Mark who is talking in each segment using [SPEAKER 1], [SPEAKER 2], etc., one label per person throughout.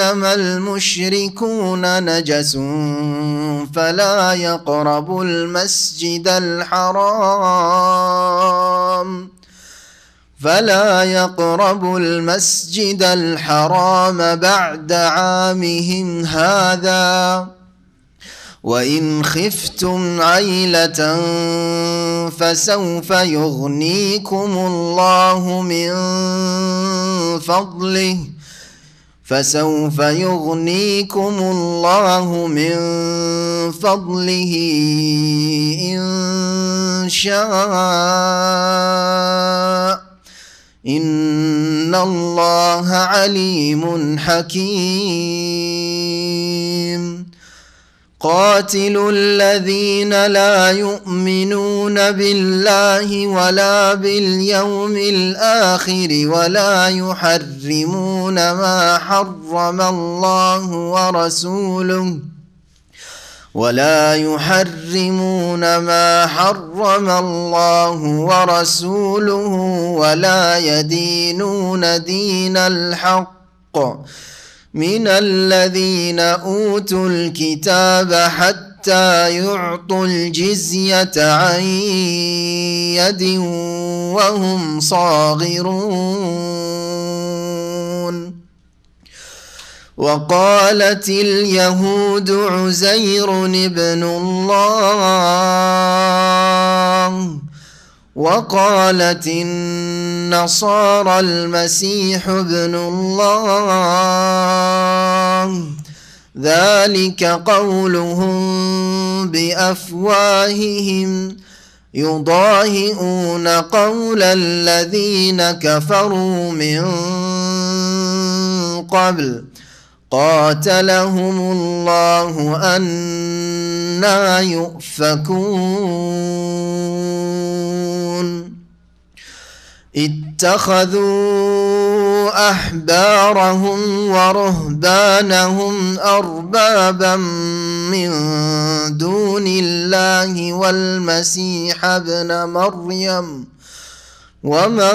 [SPEAKER 1] إنما المشركون نجس فلا يقربوا المسجد الحرام فلا يقربوا المسجد الحرام بعد عامهم هذا وإن خفتم عيلة فسوف يغنيكم الله من فضله فسوف يغنيكم الله من فضله ان شاء ان الله عليم حكيم قاتلوا الذين لا يؤمنون بالله ولا باليوم الاخر ولا يحرمون ما حرم الله ورسوله ولا يحرمون ما حرم الله ورسوله ولا يدينون دين الحق من الذين اوتوا الكتاب حتى يعطوا الجزيه عن يد وهم صاغرون وقالت اليهود عزير ابن الله وقالت النصارى المسيح ابن الله ذلك قولهم بافواههم يضاهئون قول الذين كفروا من قبل قاتلهم الله أنا يؤفكون اتخذوا احبارهم ورهبانهم اربابا من دون الله والمسيح ابن مريم وما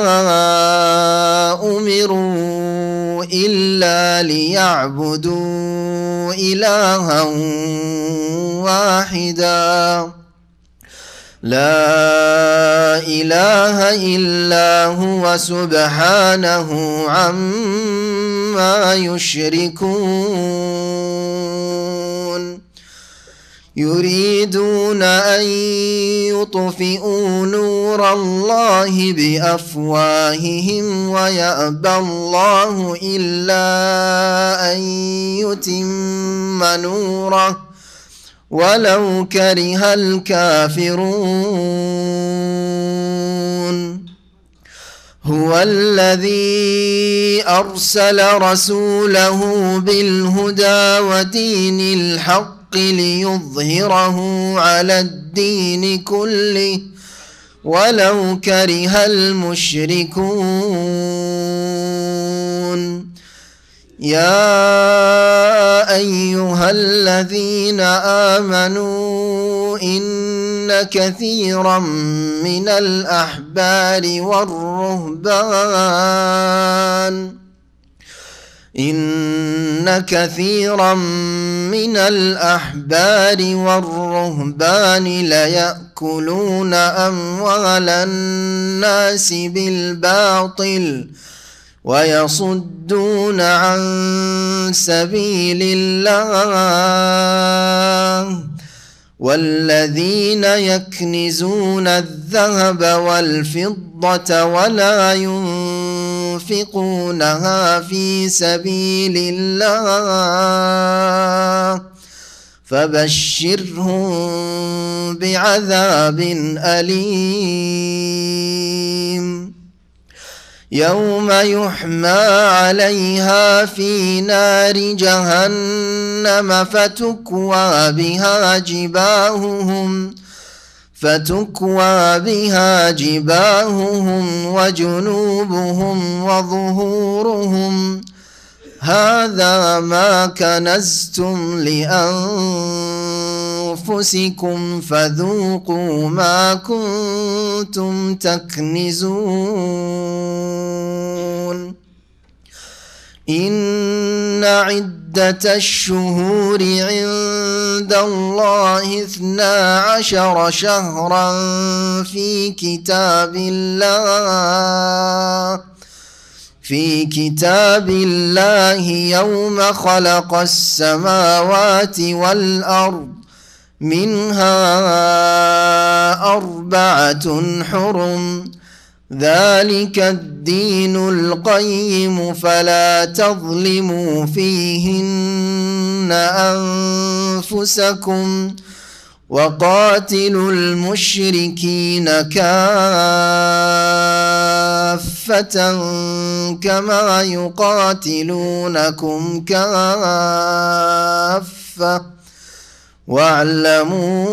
[SPEAKER 1] امروا الا ليعبدوا الها واحدا لا اله الا هو سبحانه عما يشركون يريدون ان يطفئوا نور الله بافواههم ويابى الله الا ان يتم نوره ولو كره الكافرون هو الذي ارسل رسوله بالهدى ودين الحق ليظهره على الدين كله ولو كره المشركون يا ايها الذين امنوا ان كثيرا من الاحبار والرهبان ان كثيرا من الاحبار والرهبان ليأكلون اموال الناس بالباطل ويصدون عن سبيل الله والذين يكنزون الذهب والفضة ولا ينفقونها في سبيل الله فبشرهم بعذاب أليم يوم يحمى عليها في نار جهنم فتكوى بها جباههم فتكوى بها جباههم وجنوبهم وظهورهم هذا ما كنزتم لأنفسكم أنفسكم فذوقوا ما كنتم تكنزون إن عدة الشهور عند الله اثنا عشر شهرا في كتاب الله في كتاب الله يوم خلق السماوات والارض منها أربعة حرم ذلك الدين القيم فلا تظلموا فيهن أنفسكم وقاتلوا المشركين كافة كما يقاتلونكم كافة واعلموا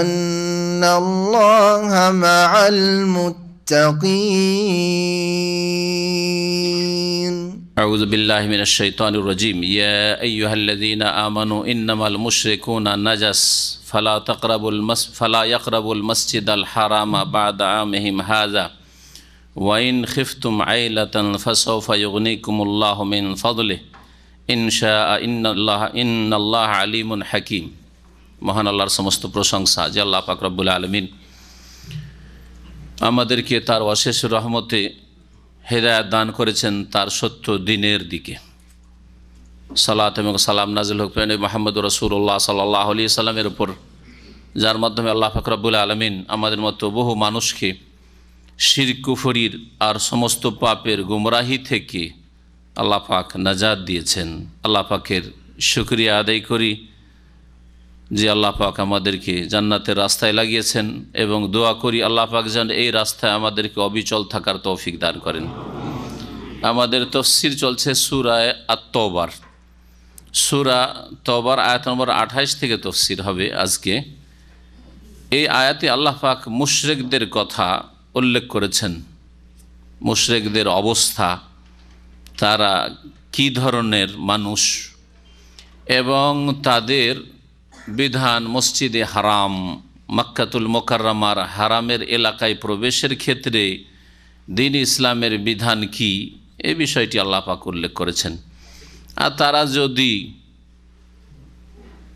[SPEAKER 1] ان الله مع المتقين
[SPEAKER 2] اعوذ بالله من الشيطان الرجيم يا ايها الذين امنوا انما المشركون نجس فلا تقربوا المس فلا يقربوا المسجد الحرام بعد عامهم هذا وان خفتم عيله فسوف يغنيكم الله من فضله ইনশা আলিমুন হাকিম মহান আল্লাহর সমস্ত প্রশংসা যে আল্লাহ পাকরবুল আলমিন আমাদেরকে তার অশেষ রহমতে হেদায়াত দান করেছেন তার সত্য দিনের দিকে সালাত এবং সালাম নাজিল হুকমেন মাহমুদ রসুল্লাহ সাল্লাহ আলি সাল্লামের উপর যার মাধ্যমে আল্লাহ ফাকরাবুল আলমিন আমাদের মতো বহু মানুষকে শির কুফরির আর সমস্ত পাপের গুমরাহি থেকে আল্লাহ পাক নাজাদ দিয়েছেন আল্লাহ পাকের শুক্রিয়া আদায় করি যে আল্লাহ পাক আমাদেরকে জান্নাতের রাস্তায় লাগিয়েছেন এবং দোয়া করি আল্লাহ পাক যেন এই রাস্তায় আমাদেরকে অবিচল থাকার তৌফিক দান করেন আমাদের তফসির চলছে সুরায় আত্মবার সুরা তবার আয়াত নম্বর আঠাইশ থেকে তফসির হবে আজকে এই আয়াতে আল্লাহ পাক মুশরেকদের কথা উল্লেখ করেছেন মুশরেকদের অবস্থা তারা কি ধরনের মানুষ এবং তাদের বিধান মসজিদে হারাম মাক্কাতুল মোকাররামার হারামের এলাকায় প্রবেশের ক্ষেত্রে দিন ইসলামের বিধান কি এ বিষয়টি আল্লাপাক উল্লেখ করেছেন আর তারা যদি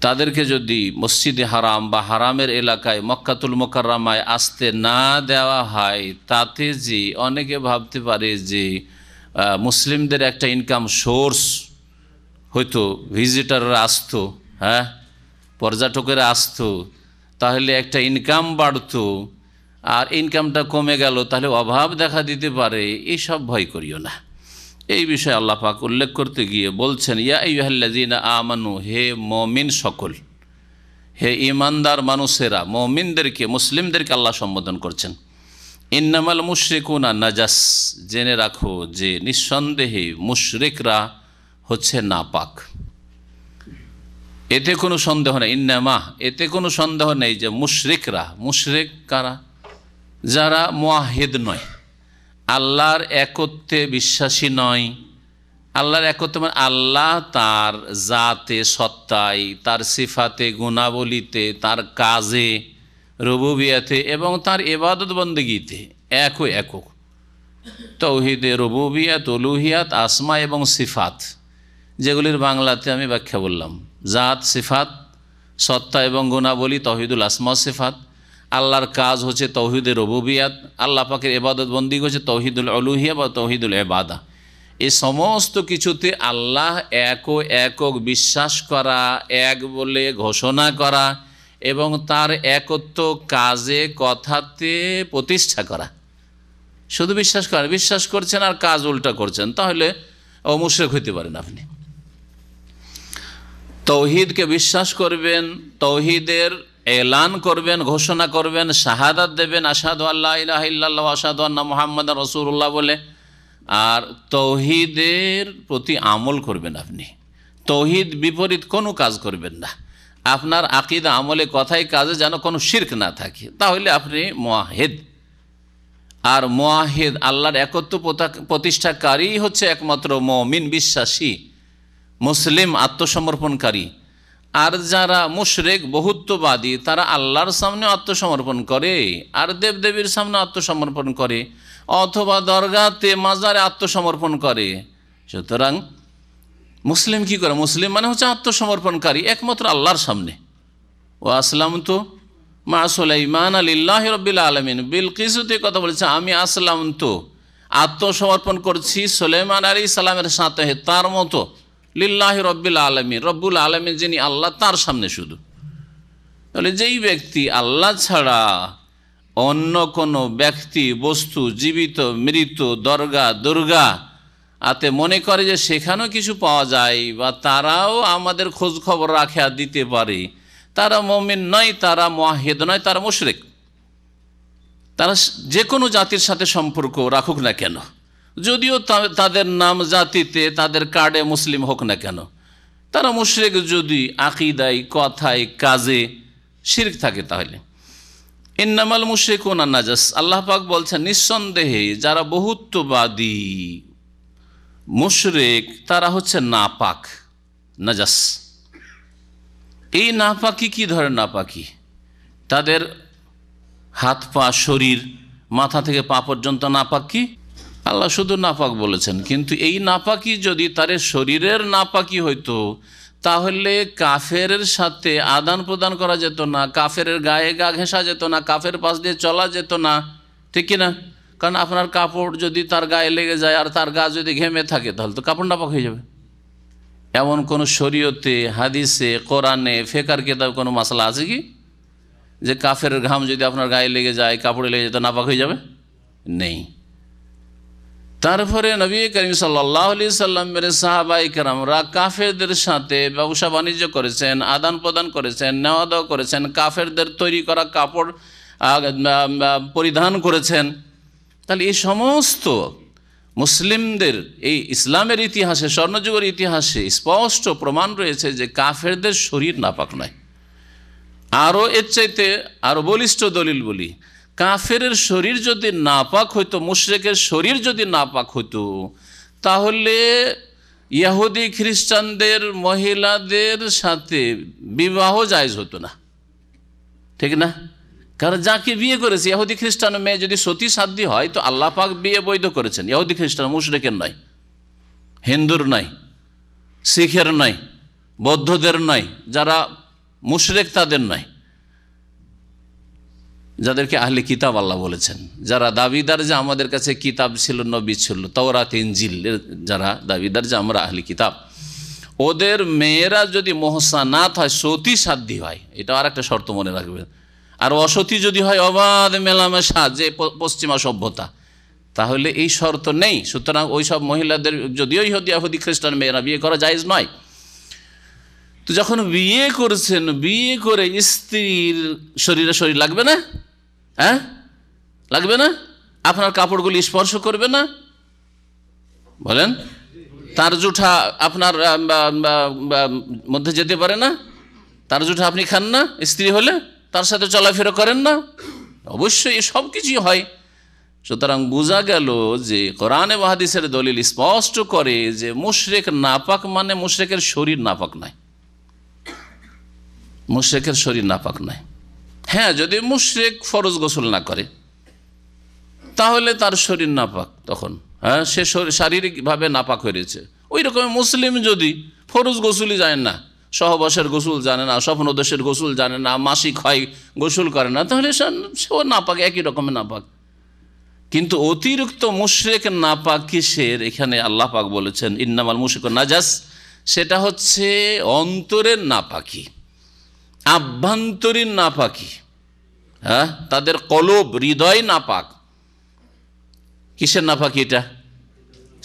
[SPEAKER 2] তাদেরকে যদি মসজিদে হারাম বা হারামের এলাকায় মক্কাতুল মোকাররামায় আসতে না দেওয়া হয় তাতে যে অনেকে ভাবতে পারে যে মুসলিমদের একটা ইনকাম সোর্স হইতো ভিজিটাররা আসতো হ্যাঁ পর্যটকেরা আসতো তাহলে একটা ইনকাম বাড়তো আর ইনকামটা কমে গেল তাহলে অভাব দেখা দিতে পারে এইসব ভয় করিও না এই বিষয়ে আল্লাহ পাক উল্লেখ করতে গিয়ে বলছেন ইয়া ইহাল্লাজিনা আমানু হে মমিন সকল হে ইমানদার মানুষেরা মমিনদেরকে মুসলিমদেরকে আল্লাহ সম্বোধন করছেন ইন্নামাল মুশরেকুনা নাজাস জেনে রাখো যে নিঃসন্দেহে মুশরেকরা হচ্ছে নাপাক এতে কোনো সন্দেহ নেই ইন্নামা এতে কোনো সন্দেহ নেই যে মুশরেকরা মুশরেক কারা যারা মোয়াহেদ নয় আল্লাহর একত্রে বিশ্বাসী নয় আল্লাহর একত্রে মানে আল্লাহ তার জাতে সত্তায় তার সিফাতে গুণাবলিতে তার কাজে রবুবিয়াতে এবং তার এবাদত বন্দগিতে একও একক তৌহিদে রবুবিয়াত অলুহিয়াত আসমা এবং সিফাত যেগুলির বাংলাতে আমি ব্যাখ্যা বললাম জাত সিফাত সত্তা এবং গুণাবলী তহিদুল আসমা সিফাত আল্লাহর কাজ হচ্ছে তৌহিদে রবুবিয়াত আল্লাহ পাকের এবাদত বন্দী হচ্ছে তৌহিদুল অলুহিয়া বা তৌহিদুল এবাদা এই সমস্ত কিছুতে আল্লাহ এক ও একক বিশ্বাস করা এক বলে ঘোষণা করা এবং তার একত্ব কাজে কথাতে প্রতিষ্ঠা করা শুধু বিশ্বাস করেন বিশ্বাস করছেন আর কাজ উল্টা করছেন তাহলে অমুশেক হইতে পারেন আপনি তৌহিদকে বিশ্বাস করবেন তৌহিদের এলান করবেন ঘোষণা করবেন শাহাদাত দেবেন আসাদু আল্লাহ ইলাহ ইল্লাহ আসাদু আল্লাহ মোহাম্মদ রসুল্লাহ বলে আর তৌহিদের প্রতি আমল করবেন আপনি তৌহিদ বিপরীত কোনো কাজ করবেন না আপনার আকিদা আমলে কথায় কাজে যেন কোনো শির্ক না থাকে তাহলে আপনি মোয়াহেদ আর মোয়াহেদ আল্লাহর একত্র প্রতিষ্ঠাকারী হচ্ছে একমাত্র মমিন বিশ্বাসী মুসলিম আত্মসমর্পণকারী আর যারা মুশরেক বহুত্ববাদী তারা আল্লাহর সামনে আত্মসমর্পণ করে আর দেবদেবীর সামনে আত্মসমর্পণ করে অথবা দরগাতে মাজারে আত্মসমর্পণ করে সুতরাং মুসলিম কি করে মুসলিম মানে হচ্ছে আত্মসমর্পণকারী একমাত্র আল্লাহর সামনে ও আসলাম তো মা সোলাইমান আলিল্লাহ রবিল আলমিন বিল কিছুতে কথা বলেছে আমি আসলাম তো আত্মসমর্পণ করছি সোলেমান আলী ইসলামের সাথে তার মতো লিল্লাহ রব্বিল আলমী রব্বুল আলমী যিনি আল্লাহ তার সামনে শুধু তাহলে যেই ব্যক্তি আল্লাহ ছাড়া অন্য কোনো ব্যক্তি বস্তু জীবিত মৃত দর্গা দুর্গা আতে মনে করে যে সেখানেও কিছু পাওয়া যায় বা তারাও আমাদের খোঁজ খবর রাখা দিতে পারে তারা মমিন নয় তারা মহেদ নয় তারা মুশরেক তারা যে কোনো জাতির সাথে সম্পর্ক রাখুক না কেন যদিও তাদের নাম জাতিতে তাদের কার্ডে মুসলিম হোক না কেন তারা মুশরেক যদি আকিদায় কথায় কাজে শির্ক থাকে তাহলে ইন্নামাল মুশরেক ওনা নাজাস আল্লাহ পাক বলছেন নিঃসন্দেহে যারা বহুত্ববাদী মুশরেক তারা হচ্ছে নাপাক নাজাস এই নাপাকি কি ধরনের নাপাকি তাদের হাত পা শরীর মাথা থেকে পা পর্যন্ত না কি আল্লাহ শুধু নাপাক বলেছেন কিন্তু এই নাপাকি যদি তাদের শরীরের নাপাকি হইতো তাহলে কাফের সাথে আদান প্রদান করা যেত না কাফের গায়ে গা ঘেঁষা যেত না কাফের পাশ দিয়ে চলা যেত না ঠিক কিনা কারণ আপনার কাপড় যদি তার গায়ে লেগে যায় আর তার গা যদি ঘেমে থাকে তাহলে তো কাপড় নাপাক হয়ে যাবে এমন কোনো শরীয়তে হাদিসে কোরআনে ফেকার কেতাব কোনো মশলা আছে কি যে কাফের ঘাম যদি আপনার গায়ে লেগে যায় কাপড়ে লেগে যায় তো নাপাক হয়ে যাবে নেই তারপরে নবী করিম সাল্লি সাল্লামের সাহাবাই কারামরা কাফেরদের সাথে ব্যবসা বাণিজ্য করেছেন আদান প্রদান করেছেন নেওয়া দেওয়া করেছেন কাফেরদের তৈরি করা কাপড় পরিধান করেছেন তাহলে এই সমস্ত মুসলিমদের এই ইসলামের ইতিহাসে স্বর্ণযুগের ইতিহাসে স্পষ্ট প্রমাণ রয়েছে যে কাফেরদের শরীর নাপাক নয় আরও এর চাইতে আরও বলিষ্ঠ দলিল বলি কাফের শরীর যদি নাপাক হইতো মুশ্রেকের শরীর যদি নাপাক হইতো তাহলে ইয়াহুদি খ্রিস্টানদের মহিলাদের সাথে বিবাহ জায়জ হতো না ঠিক না কারণ যাকে বিয়ে করেছে ইহুদি খ্রিস্টান মেয়ে যদি সতী সাধ্যি হয় তো আল্লাহ পাক বিয়ে বৈধ করেছেন ইহুদি খ্রিস্টান মুশরেকের নয় হিন্দুর নয় শিখের নয় বৌদ্ধদের নয় যারা মুশরেক তাদের নয় যাদেরকে আহলে কিতাব আল্লাহ বলেছেন যারা দাবিদার যে আমাদের কাছে কিতাব ছিল নবী ছিল তওরাত ইঞ্জিল যারা দাবিদার যে আমরা আহলে কিতাব ওদের মেয়েরা যদি না হয় সতী সাধ্যি হয় এটা আর একটা শর্ত মনে রাখবেন আর অসতি যদি হয় অবাধ মেলামেশা যে পশ্চিমা সভ্যতা তাহলে এই শর্ত নেই সুতরাং ওই সব মহিলাদের যদিও ইহুদি আহুদি খ্রিস্টান মেয়েরা বিয়ে করা যায় নয় তো যখন বিয়ে করছেন বিয়ে করে স্ত্রীর শরীরে শরীর লাগবে না হ্যাঁ লাগবে না আপনার কাপড়গুলি স্পর্শ করবে না বলেন তার জুঠা আপনার মধ্যে যেতে পারে না তার জুঠা আপনি খান না স্ত্রী হলে তার সাথে চলাফেরা করেন না অবশ্যই সব কিছুই হয় সুতরাং বোঝা গেল যে কোরআনে বাহাদিসের দলিল স্পষ্ট করে যে মুশরেক নাপাক মানে মুশরেকের শরীর নাপাক নাই মুশরেকের শরীর নাপাক নাই হ্যাঁ যদি মুশরেক ফরজ গোসল না করে তাহলে তার শরীর নাপাক তখন হ্যাঁ সে শারীরিকভাবে নাপাক হয়েছে ওই রকম মুসলিম যদি ফরজ গোসলই যায় না সহবাসের গোসল জানে না স্বপ্ন স্বপ্নদোষের গোসল জানে না মাসিক হয় গোসল করে না তাহলে সেও নাপাক একই রকমের নাপাক কিন্তু অতিরিক্ত মুশ্রেক নাপাক কিসের এখানে আল্লাহ পাক বলেছেন ইন্নামাল মুশ্রেক নাজাস সেটা হচ্ছে অন্তরের নাপাকি আভ্যন্তরীণ নাপাকি হ্যাঁ তাদের কলব হৃদয় নাপাক কিসের নাপাকি এটা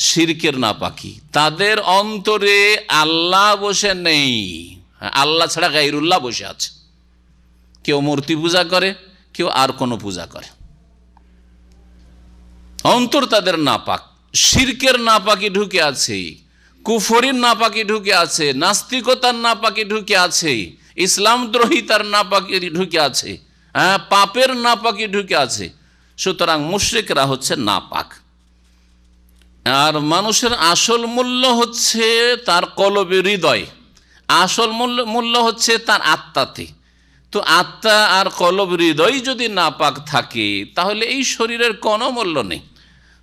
[SPEAKER 2] শিরকের না পাখি তাদের অন্তরে আল্লাহ বসে নেই আল্লাহ ছাড়া গাইরুল্লাহ বসে আছে কেউ মূর্তি পূজা করে কেউ আর কোনো পূজা করে অন্তর তাদের নাপাক শিরকের নাপাকি ঢুকে আছে কুফরির নাপাকি ঢুকে আছে নাস্তিকতার নাপাকি ঢুকে আছে ইসলাম দ্রোহিতার নাপাকি ঢুকে আছে হ্যাঁ পাপের নাপাকি ঢুকে আছে সুতরাং মুশ্রিকরা হচ্ছে নাপাক আর মানুষের আসল মূল্য হচ্ছে তার কলবে হৃদয় আসল মূল্য মূল্য হচ্ছে তার আত্মাতে তো আত্মা আর কলব হৃদয় যদি না পাক থাকে তাহলে এই শরীরের কোনো মূল্য নেই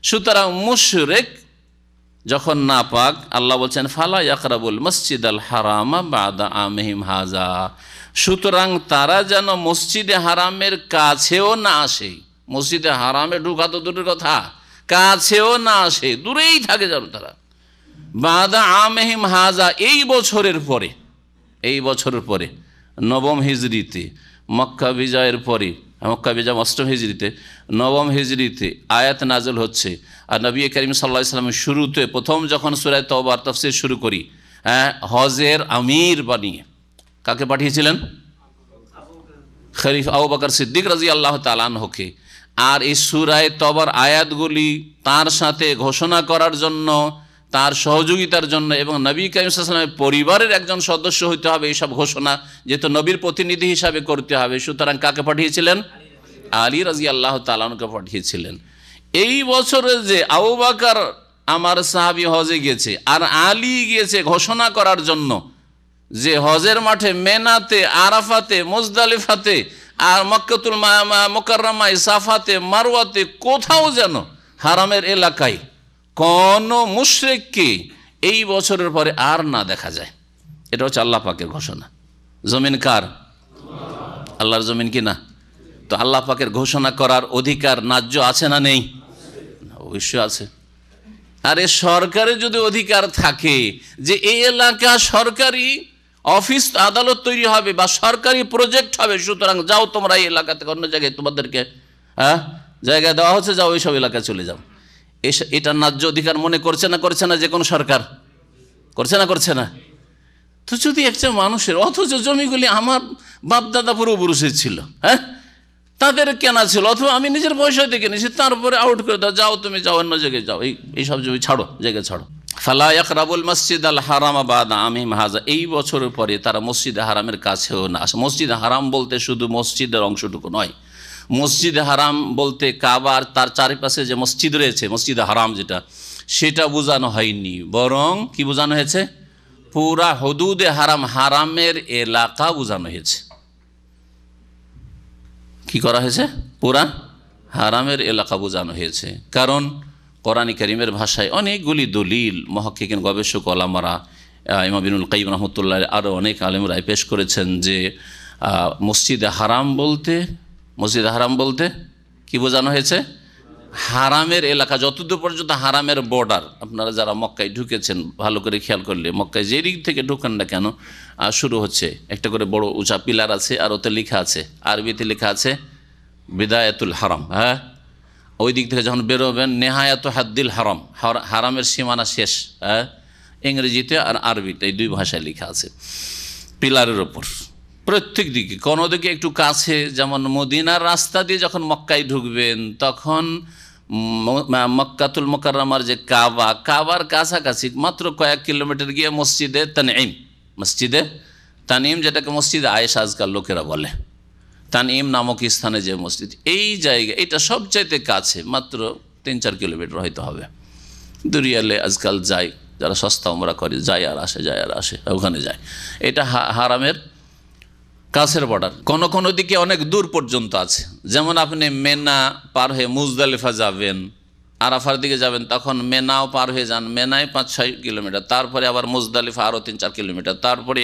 [SPEAKER 2] সুতরাং মুশরেক যখন না পাক আল্লাহ বলছেন ফালা ইয়াকরাবুল মসজিদ আল হারামা বাদা আমহিম হাজা সুতরাং তারা যেন মসজিদে হারামের কাছেও না আসে মসজিদে হারামে ঢুকা তো দূরের কথা কাছেও না আসে দূরেই থাকে যেন তারা বাদা আমেহিম হাজা এই বছরের পরে এই বছরের পরে নবম হিজড়িতে মক্কা বিজয়ের পরে মক্কা বিজয় মানে অষ্টম হিজড়িতে নবম হিজড়িতে আয়াত নাজল হচ্ছে আর নবী করিম সাল্লা ইসলাম শুরুতে প্রথম যখন সুরায় তবার তফসির শুরু করি হ্যাঁ হজের আমির বানিয়ে কাকে পাঠিয়েছিলেন খরিফ আউ সিদ্দিক রাজি আল্লাহ তালানহকে আর এই তবর তবার আয়াতগুলি তার সাথে ঘোষণা করার জন্য তার সহযোগিতার জন্য এবং নবী কাইমসালামের পরিবারের একজন সদস্য হইতে হবে এইসব ঘোষণা যেহেতু নবীর প্রতিনিধি হিসাবে করতে হবে সুতরাং কাকে পাঠিয়েছিলেন আলী রাজি আল্লাহ তালকে পাঠিয়েছিলেন এই বছরে যে আবু বাকার আমার সাহাবি হজে গেছে আর আলী গিয়েছে ঘোষণা করার জন্য যে হজের মাঠে মেনাতে আরাফাতে মোজদালিফাতে আর মক্কাতুল মোকারমায় সাফাতে মারুয়াতে কোথাও যেন হারামের এলাকায় কোন মুশ্রেককে এই বছরের পরে আর না দেখা যায় এটা হচ্ছে আল্লাহ পাকের ঘোষণা জমিন কার আল্লাহর জমিন কি না তো আল্লাহ পাকের ঘোষণা করার অধিকার ন্যায্য আছে না নেই অবশ্যই আছে আরে সরকারের যদি অধিকার থাকে যে এই এলাকা সরকারি অফিস আদালত তৈরি হবে বা সরকারি প্রজেক্ট হবে সুতরাং যাও তোমরা এই এলাকা থেকে অন্য জায়গায় তোমাদেরকে হ্যাঁ জায়গা দেওয়া হচ্ছে যাও এইসব এলাকায় চলে যাও এটা ন্যায্য অধিকার মনে করছে না করছে না যে কোনো সরকার করছে না করছে না তো যদি একটা মানুষের অথচ জমিগুলি আমার বাপদাদা পূর্বপুরুষের ছিল হ্যাঁ তাদের কেনা ছিল অথবা আমি নিজের পয়সা দিয়ে কিনেছি তারপরে আউট করে দাও যাও তুমি যাও অন্য জায়গায় যাও এই এইসব জমি ছাড়ো জায়গা ছাড়ো ফালা একরাবুল মসজিদ আল হারাম আবাদ আমিম হাজা এই বছরের পরে তারা মসজিদ হারামের কাছেও না আসে মসজিদ হারাম বলতে শুধু মসজিদের অংশটুকু নয় মসজিদ হারাম বলতে কাবার তার চারিপাশে যে মসজিদ রয়েছে মসজিদ হারাম যেটা সেটা বোঝানো হয়নি বরং কি বোঝানো হয়েছে পুরা হদুদে হারাম হারামের এলাকা বোঝানো হয়েছে কি করা হয়েছে পুরা হারামের এলাকা বোঝানো হয়েছে কারণ কোরআনী করিমের ভাষায় অনেকগুলি দলিল মহাক্ষিকেন গবেষক আলামারা ইমাবিনুল কাইম রহমতুল্লাহ আরও অনেক আলেমরাই পেশ করেছেন যে মসজিদে হারাম বলতে মসজিদে হারাম বলতে কি বোঝানো হয়েছে হারামের এলাকা যতদূর পর্যন্ত হারামের বর্ডার আপনারা যারা মক্কায় ঢুকেছেন ভালো করে খেয়াল করলে মক্কায় যে দিক থেকে ঢুকান না কেন শুরু হচ্ছে একটা করে বড় উঁচা পিলার আছে আর ওতে লেখা আছে আরবিতে লেখা আছে বিদায়তুল হারাম হ্যাঁ ওই দিক থেকে যখন বেরোবেন নেহায়াত হাদ্দিল হারাম হারামের সীমানা শেষ হ্যাঁ? ইংরেজিতে আর আরবিতে এই দুই ভাষায় লেখা আছে পিলারের ওপর প্রত্যেক দিকে কোনো দিকে একটু কাছে যেমন মদিনার রাস্তা দিয়ে যখন মক্কায় ঢুকবেন তখন মক্কাতুল মোকার যে কাবা কাবার কাছাকাছি মাত্র কয়েক কিলোমিটার গিয়ে মসজিদে তানিম মসজিদে তানিম যেটাকে মসজিদে আয়েস আজকাল লোকেরা বলে তানিম নামক স্থানে যে মসজিদ এই জায়গা এটা সবচাইতে কাছে মাত্র তিন চার কিলোমিটার হয়তো হবে দুরিয়ালে আজকাল যায় যারা সস্তা আমরা করে যায় আর আসে যায় আর আসে ওখানে যায় এটা হারামের কাছের বর্ডার কোনো কোনো দিকে অনেক দূর পর্যন্ত আছে যেমন আপনি মেনা পার হয়ে মুজদালিফা যাবেন আরাফার দিকে যাবেন তখন মেনাও পার হয়ে যান মেনায় পাঁচ ছয় কিলোমিটার তারপরে আবার মুজদালিফা আরও তিন চার কিলোমিটার তারপরে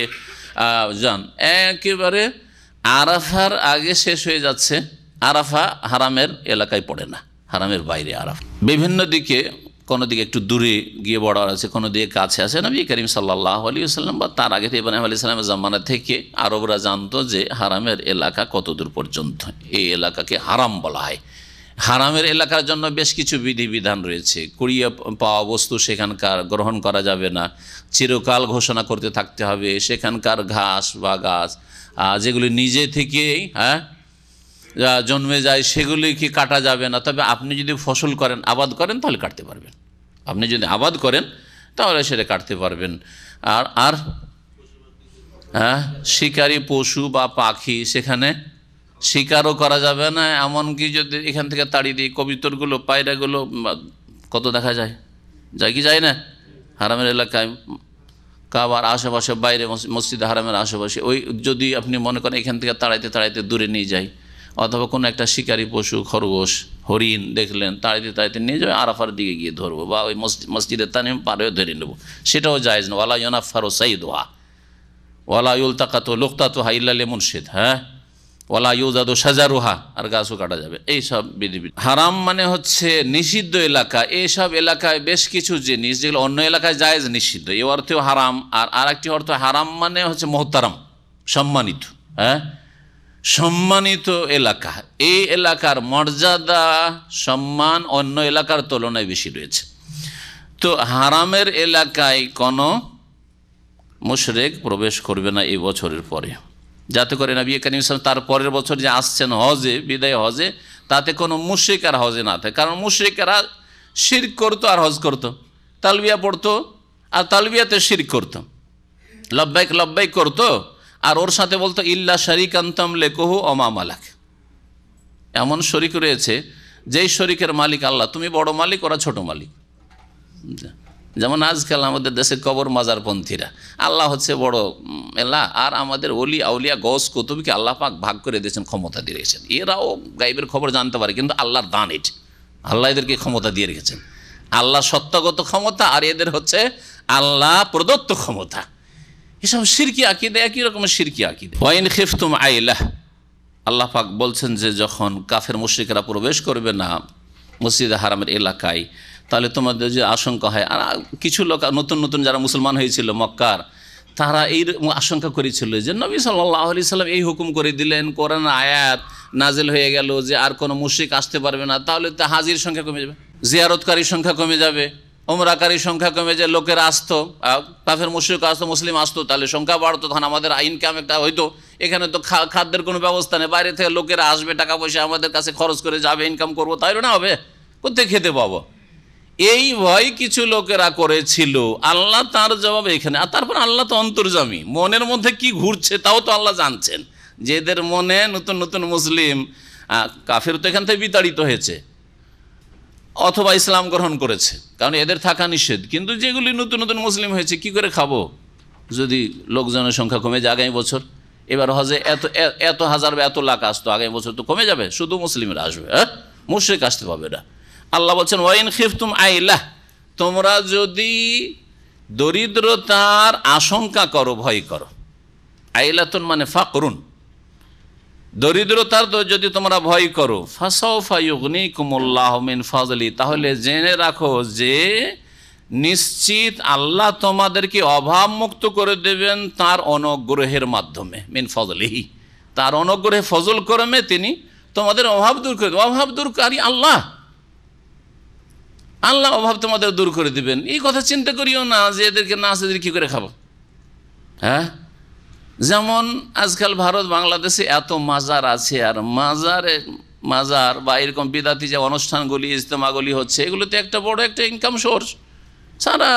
[SPEAKER 2] যান একেবারে আরাফার আগে শেষ হয়ে যাচ্ছে আরাফা হারামের এলাকায় পড়ে না হারামের বাইরে আরাফ বিভিন্ন দিকে কোনো দিকে একটু দূরে গিয়ে বড় আছে কোনো দিকে কাছে আছে নবী করিম সাল্লাহ আলী সাল্লাম বা তার আগে ইব্রাহিম আলি সাল্লামের জামানা থেকে আরবরা জানতো যে হারামের এলাকা কতদূর পর্যন্ত এই এলাকাকে হারাম বলা হয় হারামের এলাকার জন্য বেশ কিছু বিধিবিধান রয়েছে কুড়িয়ে পাওয়া বস্তু সেখানকার গ্রহণ করা যাবে না চিরকাল ঘোষণা করতে থাকতে হবে সেখানকার ঘাস বা গাছ যেগুলি নিজে থেকেই হ্যাঁ জন্মে যায় সেগুলি কি কাটা যাবে না তবে আপনি যদি ফসল করেন আবাদ করেন তাহলে কাটতে পারবেন আপনি যদি আবাদ করেন তাহলে সেটা কাটতে পারবেন আর আর হ্যাঁ শিকারি পশু বা পাখি সেখানে শিকারও করা যাবে না এমনকি যদি এখান থেকে তাড়িয়ে দিই কবিতরগুলো পায়রাগুলো কত দেখা যায় যায় কি যায় না হারামের এলাকায় কাবার আশেপাশে বাইরে মসজিদ হারামের আশেপাশে ওই যদি আপনি মনে করেন এখান থেকে তাড়াইতে তাড়াইতে দূরে নিয়ে যাই অথবা কোনো একটা শিকারী পশু খরগোশ হরিণ দেখলেন তাড়াইতে তাড়াইতে নিয়ে যাবে আরাফার দিকে গিয়ে ধরবো বা ওই মসজিদের তানিম পারেও ধরে নেবো সেটাও যায়জ না ওয়ালা ইউনাফারো সাইদ ওয়া ওয়ালা ইউল তাকাতো লোকতাতো হাইল্লা শেদ হ্যাঁ ওলা ইউজাদু সাজারুহা আর গাছও কাটা যাবে এইসব বিধিবিধি হারাম মানে হচ্ছে নিষিদ্ধ এলাকা এইসব এলাকায় বেশ কিছু জিনিস যেগুলো অন্য এলাকায় জায়েজ নিষিদ্ধ এই অর্থেও হারাম আর আরেকটি অর্থ হারাম মানে হচ্ছে মহতারাম সম্মানিত হ্যাঁ সম্মানিত এলাকা এই এলাকার মর্যাদা সম্মান অন্য এলাকার তুলনায় বেশি রয়েছে তো হারামের এলাকায় কোনো মুশরেক প্রবেশ করবে না এই বছরের পরে যাতে করে নবী করিম ইসলাম তার পরের বছর যে আসছেন হজে বিদায় হজে তাতে কোনো মুশ্রিকার হজে না থাকে কারণ মুশ্রিকারা শির করতো আর হজ করতো তালবিয়া পড়তো আর তালবিয়াতে শির করতো লব্বাইক লব্বাইক করতো আর ওর সাথে বলতো ইল্লা শরিকান্তম লেকহু অমা মালাক এমন শরিক রয়েছে যেই শরিকের মালিক আল্লাহ তুমি বড় মালিক ওরা ছোট মালিক যেমন আজকাল আমাদের দেশে কবর মাজারপন্থীরা আল্লাহ হচ্ছে বড় এলা আর আমাদের অলি আউলিয়া গস কৌতুবকে আল্লাহ পাক ভাগ করে দিয়েছেন ক্ষমতা দিয়ে রেখেছেন এরাও গাইবের খবর জানতে পারে কিন্তু আল্লাহর দান এট আল্লাহ এদেরকে ক্ষমতা দিয়ে রেখেছেন আল্লাহ সত্যগত ক্ষমতা আর এদের হচ্ছে আল্লাহ প্রদত্ত ক্ষমতা এসব সিরকি আঁকিদে একই রকমের সিরকি আঁকিদে ওয়াইন খেফতুম আইলাহ আল্লাহ পাক বলছেন যে যখন কাফের মুশ্রিকেরা প্রবেশ করবে না মসজিদ হারামের এলাকায় তাহলে তোমাদের যে আশঙ্কা হয় আর কিছু লোক নতুন নতুন যারা মুসলমান হয়েছিল মক্কার তারা এই আশঙ্কা করেছিল যে নবী সাল্লাহ আলি সাল্লাম এই হুকুম করে দিলেন কোরআন আয়াত নাজেল হয়ে গেল যে আর কোনো মুশিক আসতে পারবে না তাহলে তা হাজির সংখ্যা কমে যাবে জিয়ারতকারীর সংখ্যা কমে যাবে ওমরাকারীর সংখ্যা কমে যে লোকের আসতো কাফের মুশিক আসতো মুসলিম আসতো তাহলে সংখ্যা বাড়তো তখন আমাদের ইনকাম একটা হইতো এখানে তো খাদ্যের কোনো ব্যবস্থা নেই বাইরে থেকে লোকেরা আসবে টাকা পয়সা আমাদের কাছে খরচ করে যাবে ইনকাম করবো তাই না হবে কোথায় খেতে পাবো এই ভয় কিছু লোকেরা করেছিল আল্লাহ তার জবাব এখানে আর তারপর আল্লাহ তো অন্তর্জামী মনের মধ্যে কি ঘুরছে তাও তো আল্লাহ জানছেন যেদের মনে নতুন নতুন মুসলিম কাফের তো এখান থেকে বিতাড়িত হয়েছে অথবা ইসলাম গ্রহণ করেছে কারণ এদের থাকা নিষেধ কিন্তু যেগুলি নতুন নতুন মুসলিম হয়েছে কি করে খাবো যদি লোকজনের সংখ্যা কমে যায় আগামী বছর এবার হজে এত এত হাজার বা এত লাখ আসতো আগামী বছর তো কমে যাবে শুধু মুসলিমরা আসবে হ্যাঁ মুশ্রিক আসতে পাবে এটা আল্লাহ বলছেন ওয়াইন খিফতুম আইলা তোমরা যদি দরিদ্রতার আশঙ্কা করো ভয় করো আইলাতুন মানে ফাকরুন দরিদ্রতার যদি তোমরা ভয় করো কুমুল্লাহ মিন ফজলি তাহলে জেনে রাখো যে নিশ্চিত আল্লাহ তোমাদেরকে অভাবমুক্ত করে দেবেন তার অনুগ্রহের মাধ্যমে মিন ফজলিহি তার অনুগ্রহে ফজল করমে তিনি তোমাদের অভাব দূর করে অভাব দূরকারী আল্লাহ আল্লাহ অভাব তোমাদের দূর করে দিবেন এই কথা চিন্তা করিও না যে এদেরকে না আছে এদের কী করে খাবো হ্যাঁ যেমন আজকাল ভারত বাংলাদেশে এত মাজার আছে আর মাজারে মাজার বা এরকম বিদাতি যে অনুষ্ঠানগুলি ইজতেমাগুলি হচ্ছে এগুলোতে একটা বড় একটা ইনকাম সোর্স সারা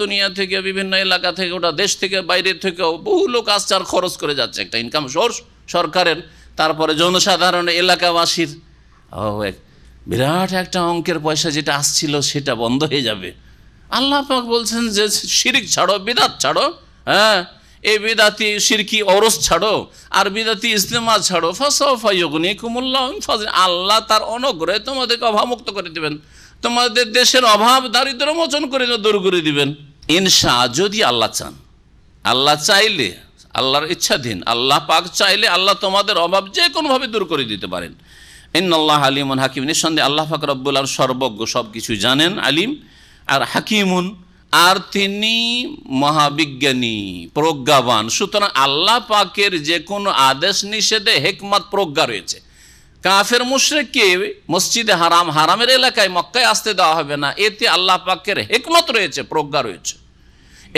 [SPEAKER 2] দুনিয়া থেকে বিভিন্ন এলাকা থেকে ওটা দেশ থেকে বাইরের থেকেও বহু লোক আসছে খরচ করে যাচ্ছে একটা ইনকাম সোর্স সরকারের তারপরে জনসাধারণ এলাকাবাসীর এক বিরাট একটা অঙ্কের পয়সা যেটা আসছিল সেটা বন্ধ হয়ে যাবে আল্লাহ পাক বলছেন যে শিরিক ছাড়ো বিদাত ছাড়ো হ্যাঁ এই বিদাতি সিরকি অরস ছাড়ো আর বিদাতি ইজতেমা ছাড়ো ফাসফাইগনি কুমুল্লাহ আল্লাহ তার অনুগ্রহে তোমাদেরকে অভাবমুক্ত করে দিবেন তোমাদের দেশের অভাব দারিদ্র মোচন করে দূর করে দিবেন ইনশা যদি আল্লাহ চান আল্লাহ চাইলে আল্লাহর ইচ্ছাধীন আল্লাহ পাক চাইলে আল্লাহ তোমাদের অভাব যে কোনোভাবে দূর করে দিতে পারেন ইন্নআল্লাহ আলিমুন হাকিম নিঃসন্দেহে আল্লাহ ফাকর আর সর্বজ্ঞ সব কিছু জানেন আলিম আর হাকিমুন আর তিনি মহাবিজ্ঞানী প্রজ্ঞাবান সুতরাং আল্লাহ পাকের যে কোনো আদেশ নিষেধে হেকমত প্রজ্ঞা রয়েছে কাফের মুশ্রেককে মসজিদে হারাম হারামের এলাকায় মক্কায় আসতে দেওয়া হবে না এতে আল্লাহ পাকের হেকমত রয়েছে প্রজ্ঞা রয়েছে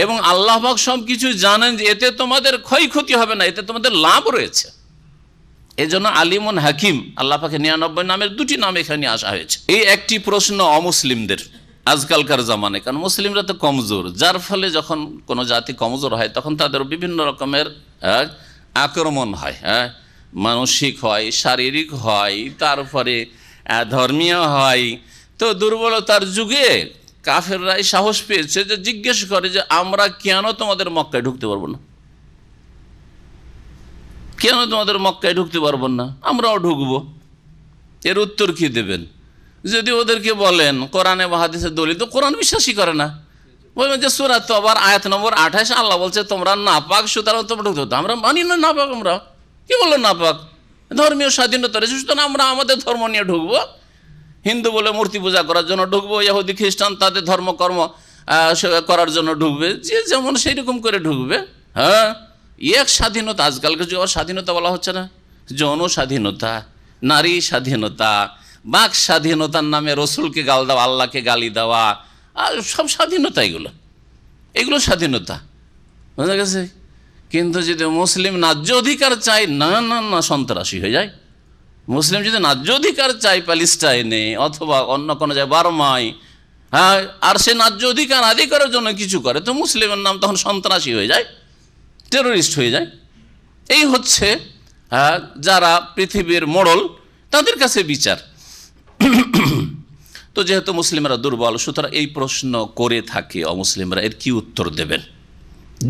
[SPEAKER 2] এবং আল্লাহ পাক সব কিছু জানেন যে এতে তোমাদের ক্ষয়ক্ষতি হবে না এতে তোমাদের লাভ রয়েছে এজন্য আলিমন হাকিম আল্লাপাকে নিরানব্বই নামের দুটি নাম এখানে আসা হয়েছে এই একটি প্রশ্ন অমুসলিমদের আজকালকার জামানে কারণ মুসলিমরা তো কমজোর যার ফলে যখন কোনো জাতি কমজোর হয় তখন তাদের বিভিন্ন রকমের হ্যাঁ, আক্রমণ হয় হ্যাঁ মানসিক হয় শারীরিক হয় তারপরে ধর্মীয় হয় তো দুর্বলতার যুগে কাফেররাই সাহস পেয়েছে যে জিজ্ঞেস করে যে আমরা কেন তোমাদের মক্কায় ঢুকতে পারবো না কেন তোমাদের মক্কায় ঢুকতে পারবো না আমরাও ঢুকবো এর উত্তর কি দেবেন যদি ওদেরকে বলেন কোরআনে বাহাদিসের দলিত কোরআন বিশ্বাসই করে না বলবেন যে সুরাত আবার আয়াত নম্বর আঠাশ আল্লাহ বলছে তোমরা না পাক সুতরাং তোমরা ঢুকতে হতো আমরা মানি না না পাক আমরা কি বললো না পাক ধর্মীয় স্বাধীনতা রয়েছে সুতরাং আমরা আমাদের ধর্ম নিয়ে ঢুকবো হিন্দু বলে মূর্তি পূজা করার জন্য ঢুকবো ইহুদি খ্রিস্টান তাদের ধর্মকর্ম করার জন্য ঢুকবে যে যেমন সেই রকম করে ঢুকবে হ্যাঁ এক স্বাধীনতা আজকালকে যুগ স্বাধীনতা বলা হচ্ছে না যৌন স্বাধীনতা নারী স্বাধীনতা বাক স্বাধীনতার নামে রসুলকে গাল দেওয়া আল্লাহকে গালি দেওয়া আর সব স্বাধীনতা এগুলো এগুলো স্বাধীনতা বুঝা গেছে কিন্তু যদি মুসলিম ন্যায্য অধিকার চায় না না না সন্ত্রাসী হয়ে যায় মুসলিম যদি ন্যায্য অধিকার চায় প্যালিস্টাইনে অথবা অন্য কোনো জায়গায় বারমায় হ্যাঁ আর সে ন্যায্য অধিকার আদি করার জন্য কিছু করে তো মুসলিমের নাম তখন সন্ত্রাসী হয়ে যায় টেরোরিস্ট হয়ে যায় এই হচ্ছে হ্যাঁ, যারা পৃথিবীর মোড়ল তাদের কাছে বিচার তো যেহেতু মুসলিমরা দুর্বল সুতরাং এই প্রশ্ন করে থাকে অমুসলিমরা এর কি উত্তর দেবেন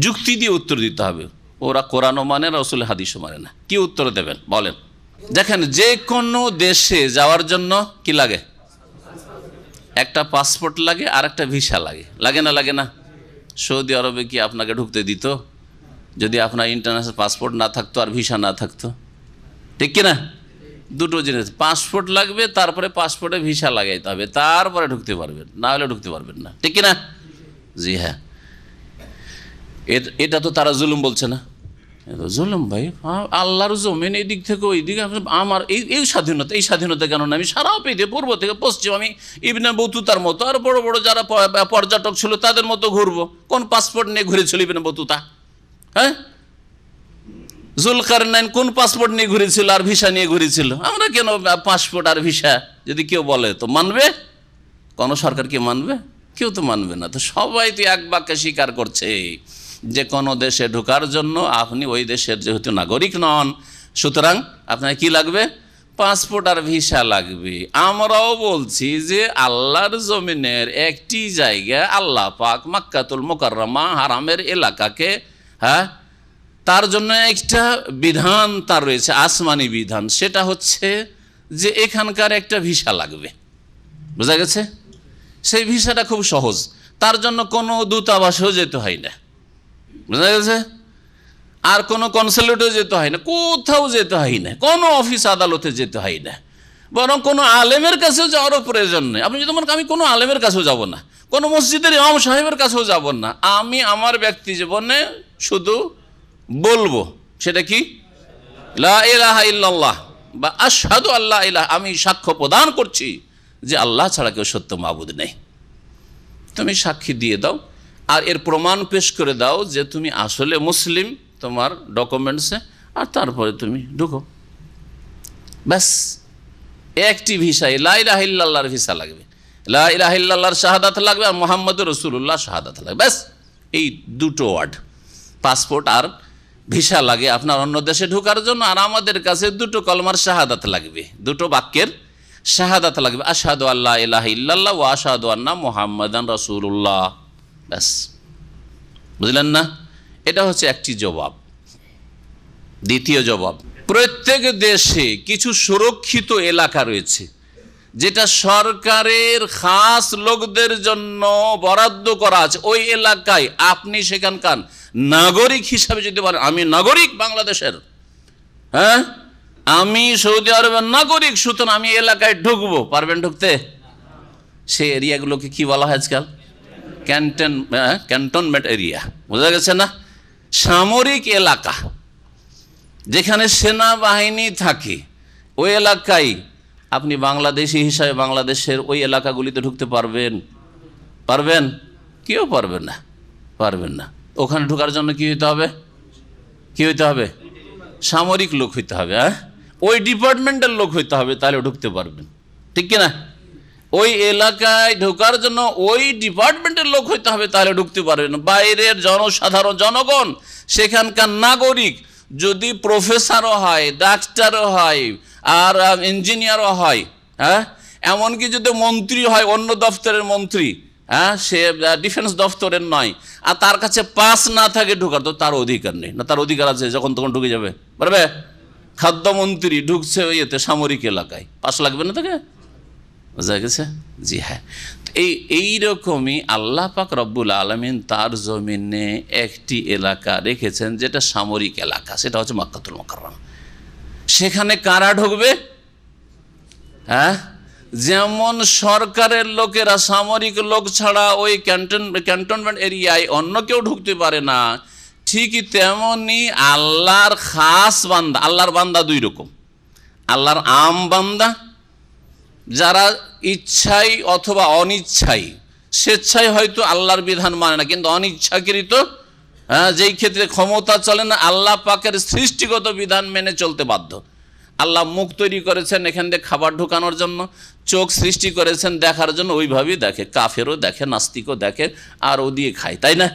[SPEAKER 2] যুক্তি দিয়ে উত্তর দিতে হবে ওরা কোরআনও মানে রসুল হাদিসও মানে না কি উত্তর দেবেন বলেন দেখেন যে কোনো দেশে যাওয়ার জন্য কি লাগে একটা পাসপোর্ট লাগে আর একটা ভিসা লাগে লাগে না লাগে না সৌদি আরবে কি আপনাকে ঢুকতে দিত যদি আপনার ইন্টারন্যাশনাল পাসপোর্ট না থাকতো আর ভিসা না থাকতো ঠিক কিনা দুটো জিনিস পাসপোর্ট লাগবে তারপরে পাসপোর্টে ভিসা লাগাইতে হবে তারপরে ঢুকতে পারবেন না হলে ঢুকতে পারবেন না ঠিক কিনা জি হ্যাঁ এটা তো তারা জুলুম বলছে না জুলুম ভাই আল্লাহর জমিন এই দিক থেকে ওই দিকে আমার এই এই স্বাধীনতা এই স্বাধীনতা কেন না আমি সারা পেয়ে পূর্ব থেকে পশ্চিম আমি ইবনে বতুতার মতো আর বড় বড় যারা পর্যটক ছিল তাদের মতো ঘুরবো কোন পাসপোর্ট নিয়ে ঘুরেছিল ইবনে বতুতা হ্যাঁ জুলকার নাইন কোন পাসপোর্ট নিয়ে ঘুরেছিল আর ভিসা নিয়ে ঘুরেছিল আমরা কেন পাসপোর্ট আর ভিসা যদি কেউ বলে তো মানবে কোন সরকার কি মানবে কেউ তো মানবে না তো সবাই তো এক বাক্যে স্বীকার করছে যে কোনো দেশে ঢোকার জন্য আপনি ওই দেশের যেহেতু নাগরিক নন সুতরাং আপনার কি লাগবে পাসপোর্ট আর ভিসা লাগবে আমরাও বলছি যে আল্লাহর জমিনের একটি জায়গা আল্লাহ পাক মাক্কাতুল মোকাররমা হারামের এলাকাকে হ্যাঁ তার জন্য একটা বিধান তার রয়েছে আসমানি বিধান সেটা হচ্ছে যে এখানকার একটা ভিসা লাগবে বোঝা গেছে সেই ভিসাটা খুব সহজ তার জন্য কোনো দূতাবাসেও যেতে হয় না বোঝা গেছে আর কোনো কনসুলেটেও যেতে হয় না কোথাও যেতে হয় না কোনো অফিস আদালতে যেতে হয় না বরং কোনো আলেমের কাছেও যাওয়ারও প্রয়োজন নেই আপনি যদি মনে আমি কোনো আলেমের কাছেও যাব না কোনো মসজিদের ইমাম সাহেবের কাছেও যাব না আমি আমার ব্যক্তি জীবনে শুধু বলবো সেটা কি লাহা ইল্লাল্লাহ বা আসাদু আল্লাহ ইলাহ আমি সাক্ষ্য প্রদান করছি যে আল্লাহ ছাড়া কেউ সত্য মাবুদ নেই তুমি সাক্ষী দিয়ে দাও আর এর প্রমাণ পেশ করে দাও যে তুমি আসলে মুসলিম তোমার ডকুমেন্টসে আর তারপরে তুমি ঢুকো ব্যাস একটি ভিসাই লাইলাহিল্লাহর ভিসা লাগবে লাইলাহিল্লাহর শাহাদাত লাগবে আর মোহাম্মদ রসুল্লাহ শাহাদাত লাগবে ব্যাস এই দুটো ওয়ার্ড পাসপোর্ট আর ভিসা লাগে আপনার অন্য দেশে ঢোকার জন্য আর আমাদের কাছে দুটো কলমার শাহাদাত লাগবে দুটো বাক্যের শাহাদাত লাগবে আসাদু আল্লাহ ইহ ইল্লাল্লাহ ও আসাদু আন্না মোহাম্মদান রসুল্লাহ ব্যাস বুঝলেন না এটা হচ্ছে একটি জবাব দ্বিতীয় জবাব প্রত্যেক দেশে কিছু সুরক্ষিত এলাকা রয়েছে যেটা সরকারের খাস লোকদের জন্য বরাদ্দ করা আছে ওই এলাকায় আপনি সেখানকার নাগরিক হিসাবে যদি বলেন আমি নাগরিক বাংলাদেশের হ্যাঁ আমি সৌদি আরবের নাগরিক সুতরাং আমি এলাকায় ঢুকবো পারবেন ঢুকতে সে এরিয়াগুলোকে কি বলা হয় আজকাল ক্যান্টন হ্যাঁ, ক্যান্টনমেন্ট এরিয়া বোঝা গেছে না সামরিক এলাকা যেখানে সেনাবাহিনী থাকে ওই এলাকায় আপনি বাংলাদেশি হিসাবে বাংলাদেশের ওই এলাকাগুলিতে ঢুকতে পারবেন পারবেন কেউ পারবেন না পারবেন না ওখানে ঢোকার জন্য কি হইতে হবে কি হইতে হবে সামরিক লোক হইতে হবে হ্যাঁ ওই ডিপার্টমেন্টের লোক হইতে হবে তাহলে ঢুকতে পারবেন ঠিক কিনা ওই এলাকায় ঢোকার জন্য ওই ডিপার্টমেন্টের লোক হইতে হবে তাহলে ঢুকতে পারবেন বাইরের জনসাধারণ জনগণ সেখানকার নাগরিক যদি প্রফেসরও হয় ডাক্তারও হয় আর ইঞ্জিনিয়ারও হয় হ্যাঁ এমনকি যদি মন্ত্রী হয় অন্য দফতরের মন্ত্রী হ্যাঁ সে ডিফেন্স দফতরের নয় আর তার কাছে পাস না থাকে ঢোকার তো তার অধিকার নেই না তার অধিকার আছে যখন তখন ঢুকে যাবে বলবে খাদ্যমন্ত্রী ঢুকছে ইয়েতে সামরিক এলাকায় পাস লাগবে না তাকে বোঝা গেছে জি হ্যাঁ এই এইরকমই আল্লাহ পাক রব্বুল আলমিন তার জমিনে একটি এলাকা রেখেছেন যেটা সামরিক এলাকা সেটা হচ্ছে মাক্কাতুল মকরম সেখানে কারা ঢুকবে হ্যাঁ যেমন সরকারের লোকেরা সামরিক লোক ছাড়া ওই ক্যান্টন ক্যান্টনমেন্ট এরিয়ায় অন্য কেউ ঢুকতে পারে না ঠিকই তেমনি আল্লাহর খাস বান্দা আল্লাহর বান্দা দুই রকম আল্লাহর আম বান্দা যারা ইচ্ছাই অথবা অনিচ্ছাই স্বেচ্ছায় হয়তো আল্লাহর বিধান মানে না কিন্তু অনিচ্ছাকৃত হ্যাঁ যেই ক্ষেত্রে ক্ষমতা চলে না আল্লাহ পাকের সৃষ্টিগত বিধান মেনে চলতে বাধ্য আল্লাহ মুখ তৈরি করেছেন এখান দিয়ে খাবার ঢুকানোর জন্য চোখ সৃষ্টি করেছেন দেখার জন্য ওইভাবেই দেখে কাফেরও দেখে নাস্তিকও দেখে আর ও দিয়ে খায় তাই না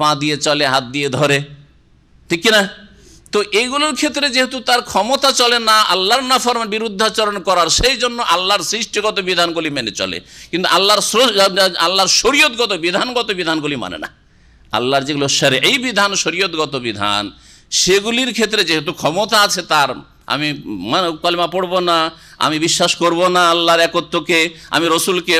[SPEAKER 2] পা দিয়ে চলে হাত দিয়ে ধরে ঠিক কিনা তো এইগুলোর ক্ষেত্রে যেহেতু তার ক্ষমতা চলে না আল্লাহর ফর্ম বিরুদ্ধাচরণ করার সেই জন্য আল্লাহর সৃষ্টিগত বিধানগুলি মেনে চলে কিন্তু আল্লাহর আল্লাহর শরীয়তগত বিধানগত বিধানগুলি মানে না আল্লাহর যেগুলো সারে এই বিধান শরীয়তগত বিধান সেগুলির ক্ষেত্রে যেহেতু ক্ষমতা আছে তার আমি কলমা পড়ব না আমি বিশ্বাস করব না আল্লাহর একত্বকে আমি রসুলকে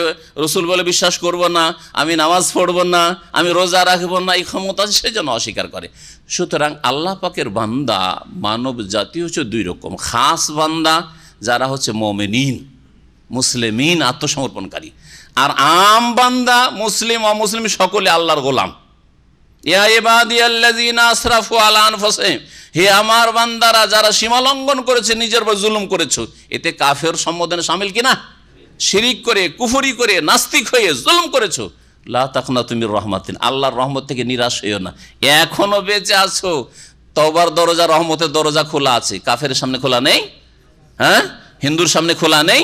[SPEAKER 2] রসুল বলে বিশ্বাস করব না আমি নামাজ পড়ব না আমি রোজা রাখব না এই ক্ষমতা সে যেন অস্বীকার করে সুতরাং আল্লাহ পাকের বান্দা মানব জাতি হচ্ছে দুই রকম খাস বান্দা যারা হচ্ছে মমেনিন মুসলিমিন আত্মসমর্পণকারী আর আম বান্দা মুসলিম অমুসলিম সকলে আল্লাহর গোলাম হে আমার বান্দারা যারা করেছে নিজের জুলুম এতে কাফের সম্বোধনে শিরিক করে করে নাস্তিক হয়ে জুলুম লা তুমি আল্লাহর রহমত থেকে নিরাশ হইও না এখনো বেঁচে আছো তবার দরজা রহমতের দরজা খোলা আছে কাফের সামনে খোলা নেই হ্যাঁ হিন্দুর সামনে খোলা নেই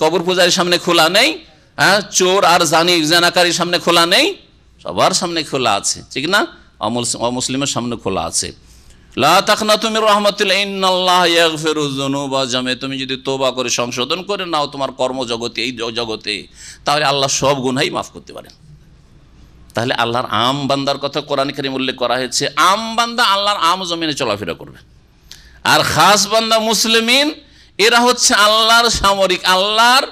[SPEAKER 2] কবর পূজারের সামনে খোলা নেই হ্যাঁ চোর আর জানি জানাকারীর সামনে খোলা নেই সবার সামনে খোলা আছে ঠিক না অমুসলিমের সামনে খোলা আছে লাখানা তুমি রহমতুল্লাহরুজনুবাজামে তুমি যদি তোবা করে সংশোধন করে নাও তোমার কর্মজগতে এই জগতে তাহলে আল্লাহ সব গুণাই মাফ করতে পারেন তাহলে আল্লাহর আম বান্দার কথা কোরআন করিম উল্লেখ করা হয়েছে আম বান্দা আল্লাহর আম জমিনে চলাফেরা করবে আর খাস বান্দা মুসলিমিন এরা হচ্ছে আল্লাহর সামরিক আল্লাহর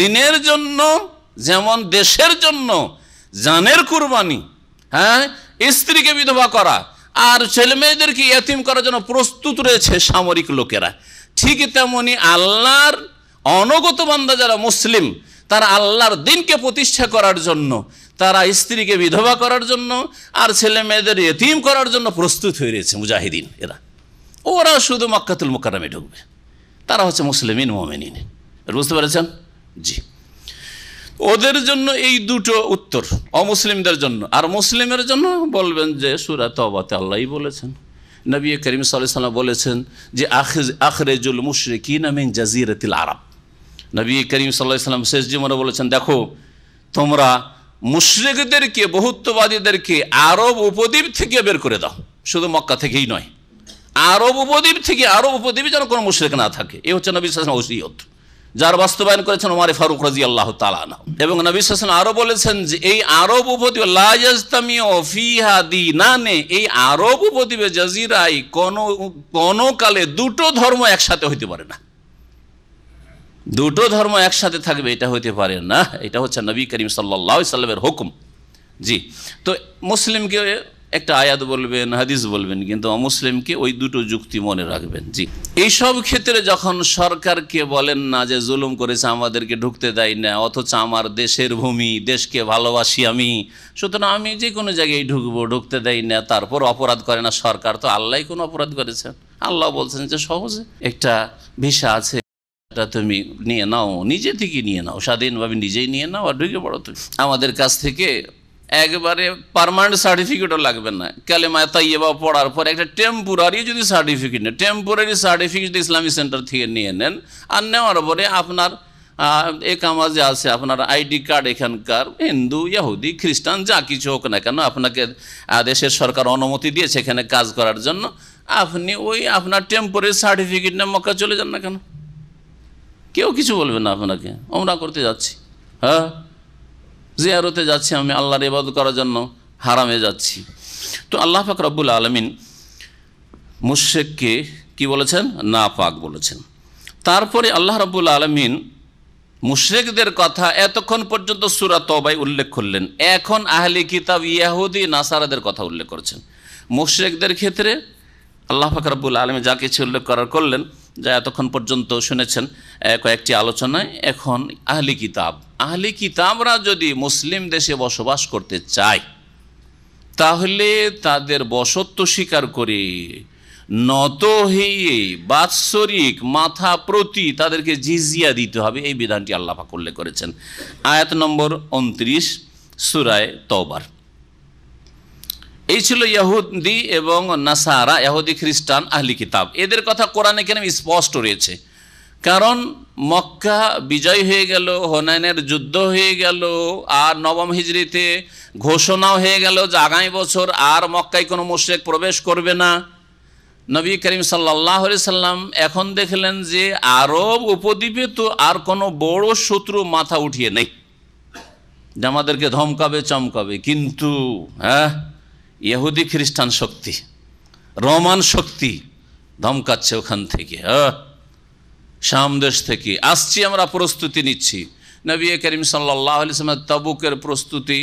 [SPEAKER 2] দিনের জন্য যেমন দেশের জন্য জানের কুরবানি হ্যাঁ স্ত্রীকে বিধবা করা আর ছেলে মেয়েদেরকে ইয়তিম করার জন্য প্রস্তুত রয়েছে সামরিক লোকেরা ঠিক তেমনি আল্লাহর অনগত বান্দা যারা মুসলিম তারা আল্লাহর দিনকে প্রতিষ্ঠা করার জন্য তারা স্ত্রীকে বিধবা করার জন্য আর ছেলে মেয়েদের এতিম করার জন্য প্রস্তুত হয়ে রয়েছে মুজাহিদিন এরা ওরা শুধু মক্কাতুল মোকারামে ঢুকবে তারা হচ্ছে মুসলিমিন মোমেনিন বুঝতে পেরেছেন জি ওদের জন্য এই দুটো উত্তর অমুসলিমদের জন্য আর মুসলিমের জন্য বলবেন যে সুরা তবাতে আল্লাহই বলেছেন নবী করিম সাল্লাম বলেছেন যে আখেজ আখরেজুল মুশরিকিন আমিন জাজিরাতিল আরব নবী করিম সাল্লাম শেষ জীবনে বলেছেন দেখো তোমরা মুশ্রিকদেরকে বহুত্ববাদীদেরকে আরব উপদ্বীপ থেকে বের করে দাও শুধু মক্কা থেকেই নয় আরব উপদ্বীপ থেকে আরব উপদ্বীপে যেন কোনো মুশ্রিক না থাকে এ হচ্ছে নবী সালাম ওসিয়ত যার বাস্তবায়ন করেছেন ওমারে ফারুক রাজি আল্লাহ তালানা এবং নবী হাসান আরও বলেছেন যে এই আরব উপদ্বীপে এই আরব উপদ্বীপে জাজিরাই কোন কোনো কালে দুটো ধর্ম একসাথে হইতে পারে না দুটো ধর্ম একসাথে থাকবে এটা হইতে পারে না এটা হচ্ছে নবী করিম সাল্লা সাল্লামের হুকুম জি তো মুসলিমকে একটা আয়াত বলবেন হাদিস বলবেন কিন্তু অমুসলিমকে ওই দুটো যুক্তি মনে রাখবেন জি এইসব ক্ষেত্রে যখন সরকারকে বলেন না যে জুলুম করেছে আমাদেরকে ঢুকতে দেয় না অথচ আমার দেশের ভূমি দেশকে ভালোবাসি আমি সুতরাং আমি যে কোনো জায়গায় ঢুকবো ঢুকতে দেয় না তারপর অপরাধ করে না সরকার তো আল্লাহ কোনো অপরাধ করেছেন আল্লাহ বলছেন যে সহজে একটা ভিসা আছে এটা তুমি নিয়ে নাও নিজে থেকে নিয়ে নাও স্বাধীনভাবে নিজেই নিয়ে নাও আর ঢুকে পড়ো তুমি আমাদের কাছ থেকে একবারে পারমানেন্ট সার্টিফিকেটও লাগবে না কালেমা তাইয়েবা পড়ার পর একটা টেম্পোরারি যদি সার্টিফিকেট নেন টেম্পোরারি সার্টিফিকেট ইসলামী সেন্টার থেকে নিয়ে নেন আর নেওয়ার পরে আপনার এ যে আছে আপনার আইডি কার্ড এখানকার হিন্দু ইয়াহুদি খ্রিস্টান যা কিছু হোক না কেন আপনাকে দেশের সরকার অনুমতি দিয়েছে এখানে কাজ করার জন্য আপনি ওই আপনার টেম্পোরারি সার্টিফিকেট নিয়ে মক্কা চলে যান না কেন কেউ কিছু বলবে না আপনাকে আমরা করতে যাচ্ছি হ্যাঁ জিয়ারতে যাচ্ছি আমি আল্লাহর ইবাদ করার জন্য হারামে যাচ্ছি তো আল্লাহ পাক রব্বুল আলমিন মুশেককে কি বলেছেন না পাক বলেছেন তারপরে আল্লাহ রব্বুল আলমিন মুশরেকদের কথা এতক্ষণ পর্যন্ত সুরা তবাই উল্লেখ করলেন এখন আহলি কিতাব ইয়াহুদি নাসারাদের কথা উল্লেখ করেছেন মুশরেকদের ক্ষেত্রে আল্লাহ ফাকরাবুল আলমী যা কিছু উল্লেখ করার করলেন যা এতক্ষণ পর্যন্ত শুনেছেন কয়েকটি আলোচনায় এখন আহলি কিতাব আহলি কিতাবরা যদি মুসলিম দেশে বসবাস করতে চায় তাহলে তাদের বসত্ব স্বীকার করে নত হয়ে বাৎসরিক মাথা প্রতি তাদেরকে জিজিয়া দিতে হবে এই বিধানটি আল্লাহাক উল্লেখ করেছেন আয়াত নম্বর উনত্রিশ সুরায় তবার এই ছিল ইয়াহুদি এবং নাসারা ইয়াহুদি খ্রিস্টান আহলি কিতাব এদের কথা কোরআনে কেন স্পষ্ট রয়েছে কারণ মক্কা বিজয় হয়ে গেল হোনাইনের যুদ্ধ হয়ে গেল আর নবম হিজড়িতে ঘোষণাও হয়ে গেল যে আগামী বছর আর মক্কায় কোনো মুশ্রেক প্রবেশ করবে না নবী করিম সাল্লাহ সাল্লাম এখন দেখলেন যে আরব উপদ্বীপে তো আর কোনো বড় শত্রু মাথা উঠিয়ে নেই যে আমাদেরকে ধমকাবে চমকাবে কিন্তু হ্যাঁ ইহুদি খ্রিস্টান শক্তি রোমান শক্তি ধমকাচ্ছে ওখান থেকে হ্যাঁ দেশ থেকে আসছি আমরা প্রস্তুতি নিচ্ছি নবী করিম সাল্লাহ আলিয়ামের তবুকের প্রস্তুতি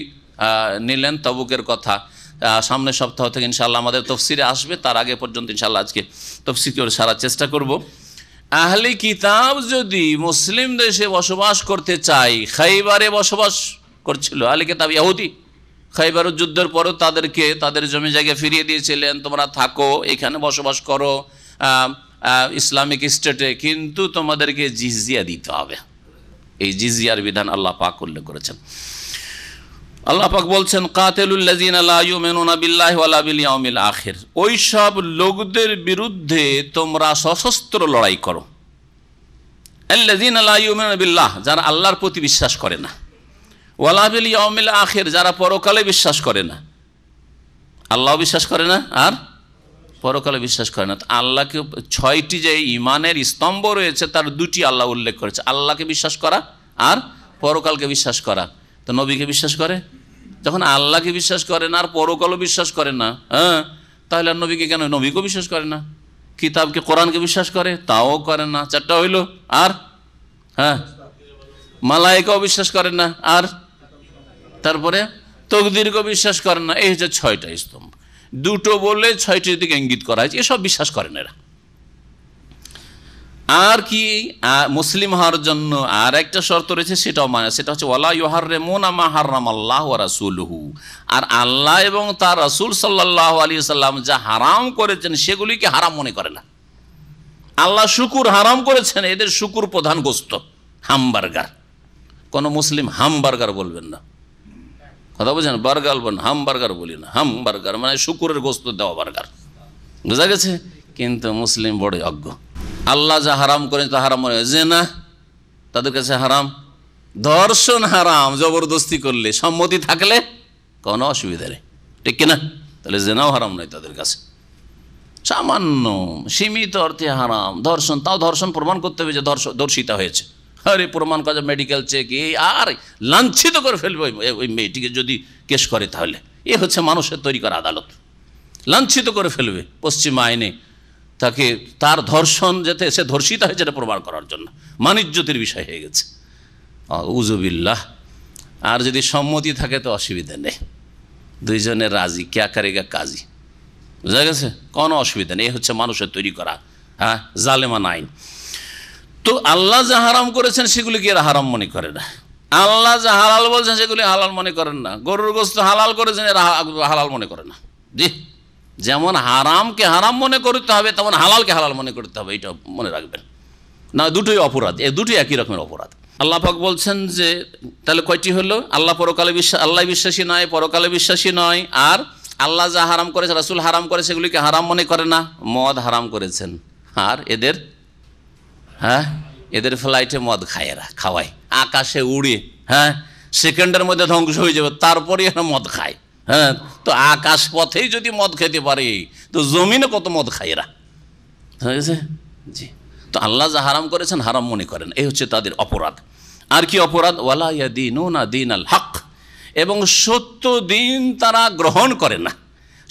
[SPEAKER 2] নিলেন তবুকের কথা সামনের সপ্তাহ থেকে ইনশাল্লাহ আমাদের তফসিরে আসবে তার আগে পর্যন্ত ইনশাল্লাহ আজকে তফসি করে সারার চেষ্টা করব আহলি কিতাব যদি মুসলিম দেশে বসবাস করতে চাই খাইবারে বসবাস করছিল আহলি কিতাব ইহুদি খাইবার যুদ্ধের পরেও তাদেরকে তাদের জমি জায়গায় ফিরিয়ে দিয়েছিলেন তোমরা থাকো এখানে বসবাস করো ইসলামিক স্টেটে কিন্তু তোমাদেরকে জিজিয়া দিতে হবে এই জিজিয়ার বিধান আল্লাহ পাক উল্লেখ করেছেন আল্লাহ পাক বলছেন কাতেলুল্লাজিন আখের ওই সব লোকদের বিরুদ্ধে তোমরা সশস্ত্র লড়াই করো আল্লাহ যারা আল্লাহর প্রতি বিশ্বাস করে না ওয়ালাবিল ইয়মিল আখের যারা পরকালে বিশ্বাস করে না আল্লাহ বিশ্বাস করে না আর পরকালে বিশ্বাস করে না আল্লাহকে ছয়টি যে ইমানের স্তম্ভ রয়েছে তার দুটি আল্লাহ উল্লেখ করেছে আল্লাহকে বিশ্বাস করা আর পরকালকে বিশ্বাস করা তো নবীকে বিশ্বাস করে যখন আল্লাহকে বিশ্বাস করে না আর পরকালও বিশ্বাস করে না হ্যাঁ তাহলে আর নবীকে কেন নবীকেও বিশ্বাস করে না কিতাবকে কোরআনকে বিশ্বাস করে তাও করে না চারটা হইল আর হ্যাঁ মালায়কাও বিশ্বাস করে না আর তারপরে তকদিরকে বিশ্বাস করেন না এই হচ্ছে ছয়টা স্তম্ভ দুটো বলে ছয়টির দিকে ইঙ্গিত করা হয়েছে এসব বিশ্বাস করেন এরা আর কি মুসলিম হওয়ার জন্য আর একটা শর্ত রয়েছে সেটাও মানে সেটা হচ্ছে ওলা ইহার রে মোন আল্লাহ রাসুলহু আর আল্লাহ এবং তার রাসুল সাল্লাহ আলী সাল্লাম যা হারাম করেছেন সেগুলিকে হারাম মনে করে না আল্লাহ শুকুর হারাম করেছেন এদের শুকুর প্রধান গোস্ত হামবার্গার কোনো মুসলিম হামবার্গার বলবেন না কথা বলছেন বার্গার বলেন হাম বার্গার বলি না হাম বার্গার মানে শুকুরের গোস্ত দেওয়া বার্গার বোঝা গেছে কিন্তু মুসলিম বড় অজ্ঞ আল্লাহ যা হারাম করে তা হারাম মনে যে না তাদের কাছে হারাম ধর্ষণ হারাম জবরদস্তি করলে সম্মতি থাকলে কোনো অসুবিধা নেই ঠিক কিনা তাহলে জেনাও হারাম নয় তাদের কাছে সামান্য সীমিত অর্থে হারাম ধর্ষণ তাও ধর্ষণ প্রমাণ করতে হবে যে ধর্ষ ধর্ষিতা হয়েছে আরে প্রমাণ কাজ মেডিকেল চেক এই আর লাঞ্ছিত করে ফেলবে ওই ওই মেয়েটিকে যদি কেস করে তাহলে এ হচ্ছে মানুষের তৈরি করা আদালত লাঞ্ছিত করে ফেলবে পশ্চিম আইনে তাকে তার ধর্ষণ যাতে সে ধর্ষিত হয়েছে এটা প্রমাণ করার জন্য মানিজ্যতির বিষয় হয়ে গেছে উজুবিল্লাহ আর যদি সম্মতি থাকে তো অসুবিধা নেই দুইজনের রাজি ক্যা কারে গা কাজী বুঝা গেছে কোনো অসুবিধা নেই এ হচ্ছে মানুষের তৈরি করা হ্যাঁ জালেমান আইন তো আল্লাহ যা হারাম করেছেন সেগুলিকে এরা হারাম মনে করে না আল্লাহ যা হালাল বলছেন সেগুলি হালাল মনে করেন না গরুর গোস্ত হালাল করেছেন এরা হালাল মনে করে না জি যেমন হারামকে হারাম মনে করতে হবে তেমন হালালকে হালাল মনে করতে হবে এটা মনে রাখবেন না দুটোই অপরাধ এ দুটোই একই রকমের অপরাধ আল্লাহাক বলছেন যে তাহলে কয়টি হলো আল্লাহ পরকালে বিশ্বাস আল্লাহ বিশ্বাসী নয় পরকালে বিশ্বাসী নয় আর আল্লাহ যা হারাম করেছে রাসুল হারাম করে সেগুলিকে হারাম মনে করে না মদ হারাম করেছেন আর এদের হ্যাঁ এদের ফ্লাইটে মদ খায় এরা খাওয়ায় আকাশে উড়ে হ্যাঁ সেকেন্ডের মধ্যে ধ্বংস হয়ে যাবে তারপরে এরা মদ খায় হ্যাঁ তো আকাশ পথেই যদি মদ খেতে পারে তো জমিনে কত মদ খায় এরা হয়েছে জি তো আল্লাহ যা হারাম করেছেন হারাম মনে করেন এই হচ্ছে তাদের অপরাধ আর কি অপরাধ ওয়ালা ইয়া দিন না দিন আল হক এবং সত্য দিন তারা গ্রহণ করে না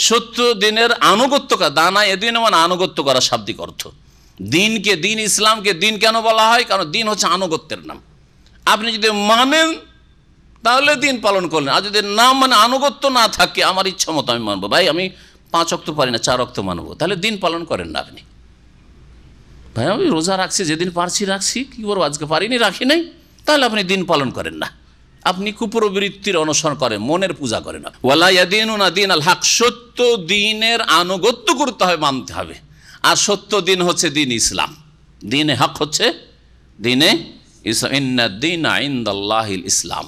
[SPEAKER 2] সত্য দিনের আনুগত্য দানা এদিন মানে আনুগত্য করা শাব্দিক অর্থ দিনকে দিন ইসলামকে দিন কেন বলা হয় কারণ দিন হচ্ছে আনুগত্যের নাম আপনি যদি মানেন তাহলে দিন পালন করলেন আর যদি নাম মানে আনুগত্য না থাকে আমার ইচ্ছা মতো আমি মানবো ভাই আমি পাঁচ অক্ত পারি না চার অক্ত মানবো তাহলে দিন পালন করেন না আপনি ভাই আমি রোজা রাখছি যেদিন পারছি রাখছি কী করবো আজকে পারিনি রাখি নাই তাহলে আপনি দিন পালন করেন না আপনি কুপ্রবৃত্তির অনুসরণ করেন মনের পূজা করেন ওয়ালাইয়াদিন দিন আল হাক সত্য দিনের আনুগত্য করতে হবে মানতে হবে আর সত্য দিন হচ্ছে দিন ইসলাম দিনে হক হচ্ছে দিনে ইসলাম দিন আইন্দাল্লাহিল ইসলাম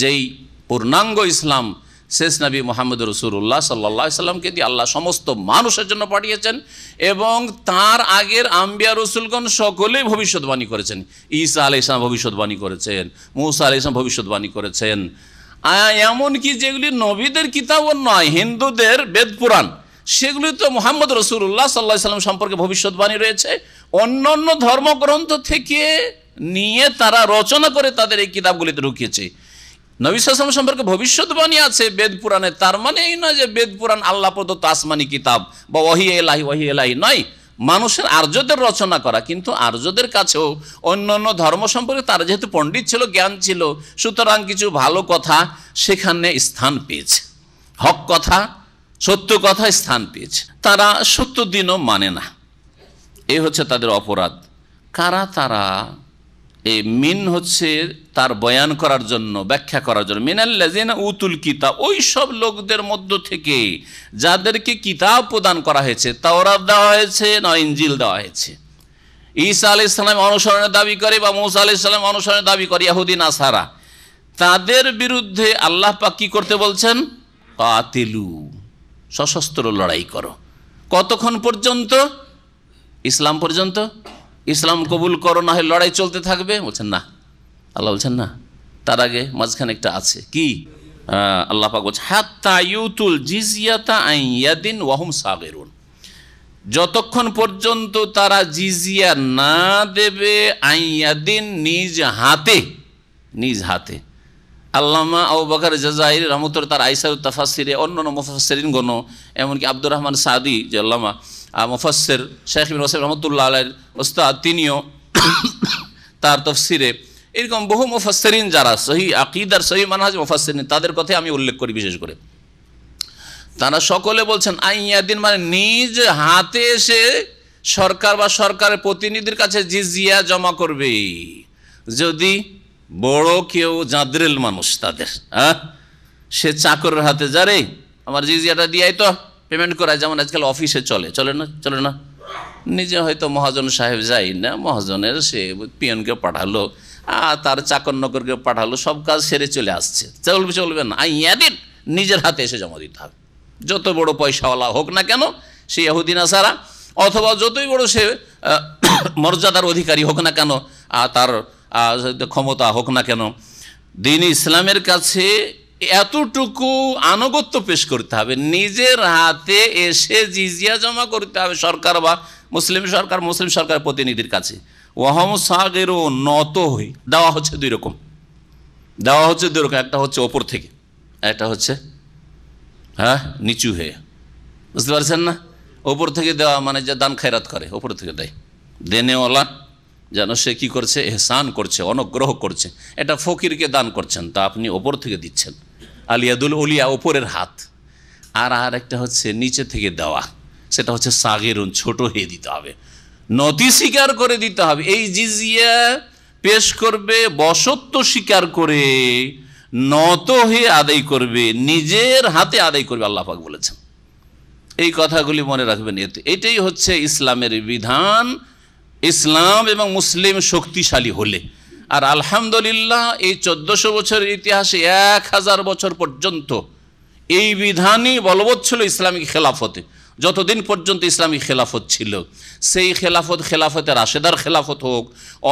[SPEAKER 2] যেই পূর্ণাঙ্গ ইসলাম শেষ নবী মোহাম্মদ রসুল্লাহ সাল্লা ইসলামকে দিয়ে আল্লাহ সমস্ত মানুষের জন্য পাঠিয়েছেন এবং তার আগের আম্বিয়া রসুলগণ সকলেই ভবিষ্যৎবাণী করেছেন ঈসা আলি ইসলাম ভবিষ্যৎবাণী করেছেন মৌসা আলি ইসলাম ভবিষ্যৎবাণী করেছেন এমনকি যেগুলি নবীদের কিতাবও নয় হিন্দুদের বেদ পুরাণ সেগুলি তো মোহাম্মদ রসুল্লাহ সাল্লা সাল্লাম সম্পর্কে ভবিষ্যৎবাণী রয়েছে অন্য অন্য ধর্মগ্রন্থ থেকে নিয়ে তারা রচনা করে তাদের এই কিতাবগুলিতে ঢুকিয়েছে নবিসাম সম্পর্কে ভবিষ্যৎবাণী আছে বেদ পুরাণে তার মানে এই নয় যে বেদ পুরাণ আল্লাহ প্রদত্ত আসমানি কিতাব বা ওহি এলাহি ওহি এলাহি নয় মানুষের আর্যদের রচনা করা কিন্তু আর্যদের কাছেও অন্য অন্য ধর্ম সম্পর্কে তারা যেহেতু পণ্ডিত ছিল জ্ঞান ছিল সুতরাং কিছু ভালো কথা সেখানে স্থান পেয়েছে হক কথা সত্য কথায় স্থান পেয়েছে তারা সত্য দিনও মানে না এ হচ্ছে তাদের অপরাধ কারা তারা এই মিন হচ্ছে তার বয়ান করার জন্য ব্যাখ্যা করার জন্য মিনাল্লাজিনা উতুল কিতাব ওই সব লোকদের মধ্য থেকে যাদেরকে কিতাব প্রদান করা হয়েছে তাওরাত দেওয়া হয়েছে না ইঞ্জিল দেওয়া হয়েছে ঈসা আলি ইসলাম অনুসরণের দাবি করে বা মৌসা আলি ইসলাম অনুসরণের দাবি করে ইয়াহুদ্দিন আসারা তাদের বিরুদ্ধে আল্লাহ পাক কি করতে বলছেন কাতিলু সশস্ত্র লড়াই করো কতক্ষণ পর্যন্ত ইসলাম পর্যন্ত ইসলাম কবুল করো না হয় লড়াই চলতে থাকবে বলছেন না আল্লাহ বলছেন না তার আগে মাঝখানে একটা আছে কি আল্লাহ পাক বলছে হাত্তা ইউতুল জিজিয়াতা আইয়াদিন ওয়াহুম সাগেরুন যতক্ষণ পর্যন্ত তারা জিজিয়া না দেবে আইয়াদিন নিজ হাতে নিজ হাতে আল্লামা আবু বাকর জাজাইর রহমতর তার আইসার তাফাসিরে অন্য অন্য গণ এমনকি আব্দুর রহমান সাদি যে আল্লামা মুফাসের শেখ বিন ওসেফ রহমতুল্লাহ আলের ওস্তাদ তিনিও তার তফসিরে এরকম বহু মুফাসরিন যারা সহি আকিদার সহি মানহাজ মুফাসরিন তাদের কথাই আমি উল্লেখ করি বিশেষ করে তারা সকলে বলছেন আইয়াদিন মানে নিজ হাতে এসে সরকার বা সরকারের প্রতিনিধির কাছে জিজিয়া জমা করবে যদি বড় কেউ জাঁদরেল মানুষ তাদের হ্যাঁ সে চাকরের হাতে যা রে আমার জিজিয়াটা দিয়াই তো পেমেন্ট করায় যেমন আজকাল অফিসে চলে চলে না চলে না নিজে হয়তো মহাজন সাহেব যাই না মহাজনের সে পিয়নকে পাঠালো আর তার চাকর নকরকে পাঠালো সব কাজ সেরে চলে আসছে চলবে চলবে না ইয়াদিন নিজের হাতে এসে জমা দিতে হবে যত বড় পয়সাওয়ালা হোক না কেন সে ইহুদিন আসারা অথবা যতই বড় সে মর্যাদার অধিকারী হোক না কেন আর তার ক্ষমতা হোক না কেন দিন ইসলামের কাছে এতটুকু আনুগত্য পেশ করতে হবে নিজের হাতে এসে জিজিয়া জমা করতে হবে সরকার বা মুসলিম সরকার মুসলিম সরকার প্রতিনিধির কাছে ওহম সাগেরও নত হই দেওয়া হচ্ছে দুই রকম দেওয়া হচ্ছে দুই রকম একটা হচ্ছে ওপর থেকে একটা হচ্ছে হ্যাঁ নিচু হয়ে বুঝতে পারছেন না ওপর থেকে দেওয়া মানে যে দান খায়রাত করে ওপর থেকে দেয় দেনেওয়ালা যেন সে কি করছে এহসান করছে অনুগ্রহ করছে এটা ফকিরকে দান করছেন তা আপনি ওপর থেকে দিচ্ছেন আলিয়াদুল উলিয়া ওপরের হাত আর আর একটা হচ্ছে নিচে থেকে দেওয়া সেটা হচ্ছে সাগেরুন ছোট হয়ে দিতে হবে নদী স্বীকার করে দিতে হবে এই জিজিয়া পেশ করবে বসত্ব স্বীকার করে নত হয়ে আদায় করবে নিজের হাতে আদায় করবে আল্লাহ বলেছেন এই কথাগুলি মনে রাখবেন এতে এটাই হচ্ছে ইসলামের বিধান ইসলাম এবং মুসলিম শক্তিশালী হলে আর আলহামদুলিল্লাহ এই চোদ্দশো বছরের ইতিহাসে এক হাজার বছর পর্যন্ত এই বিধানই বলবৎ ছিল ইসলামিক খেলাফতে যতদিন পর্যন্ত ইসলামিক খেলাফত ছিল সেই খেলাফত খেলাফতে রাশেদার খেলাফত হোক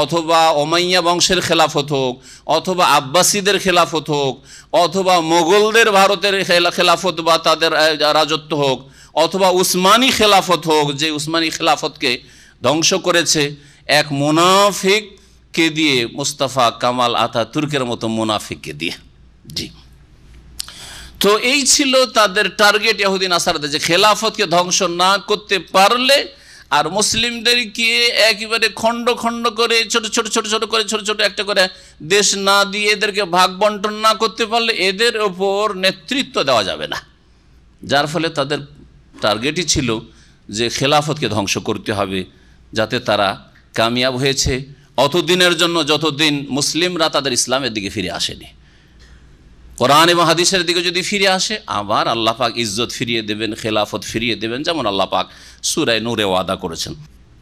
[SPEAKER 2] অথবা অমাইয়া বংশের খেলাফত হোক অথবা আব্বাসীদের খেলাফত হোক অথবা মোগলদের ভারতের খেলাফত বা তাদের রাজত্ব হোক অথবা উসমানী খেলাফত হোক যে উসমানী খেলাফতকে ধ্বংস করেছে এক মুনাফিককে দিয়ে মুস্তাফা কামাল আতা তুর্কের মতো মুনাফিককে দিয়ে জি তো এই ছিল তাদের টার্গেট ইহুদিন আসারাতে যে খেলাফতকে ধ্বংস না করতে পারলে আর মুসলিমদেরকে একেবারে খণ্ড খণ্ড করে ছোট ছোট ছোট ছোট করে ছোট ছোট একটা করে দেশ না দিয়ে এদেরকে ভাগ বন্টন না করতে পারলে এদের ওপর নেতৃত্ব দেওয়া যাবে না যার ফলে তাদের টার্গেটই ছিল যে খেলাফতকে ধ্বংস করতে হবে যাতে তারা কামিয়াব হয়েছে অতদিনের জন্য যতদিন মুসলিমরা তাদের ইসলামের দিকে ফিরে আসেনি কোরআন এবং হাদিসের দিকে যদি ফিরে আসে আবার আল্লাহ পাক ইজ্জত ফিরিয়ে দেবেন খেলাফত ফিরিয়ে দেবেন যেমন আল্লাহ পাক সুরায় নূরে ওয়াদা করেছেন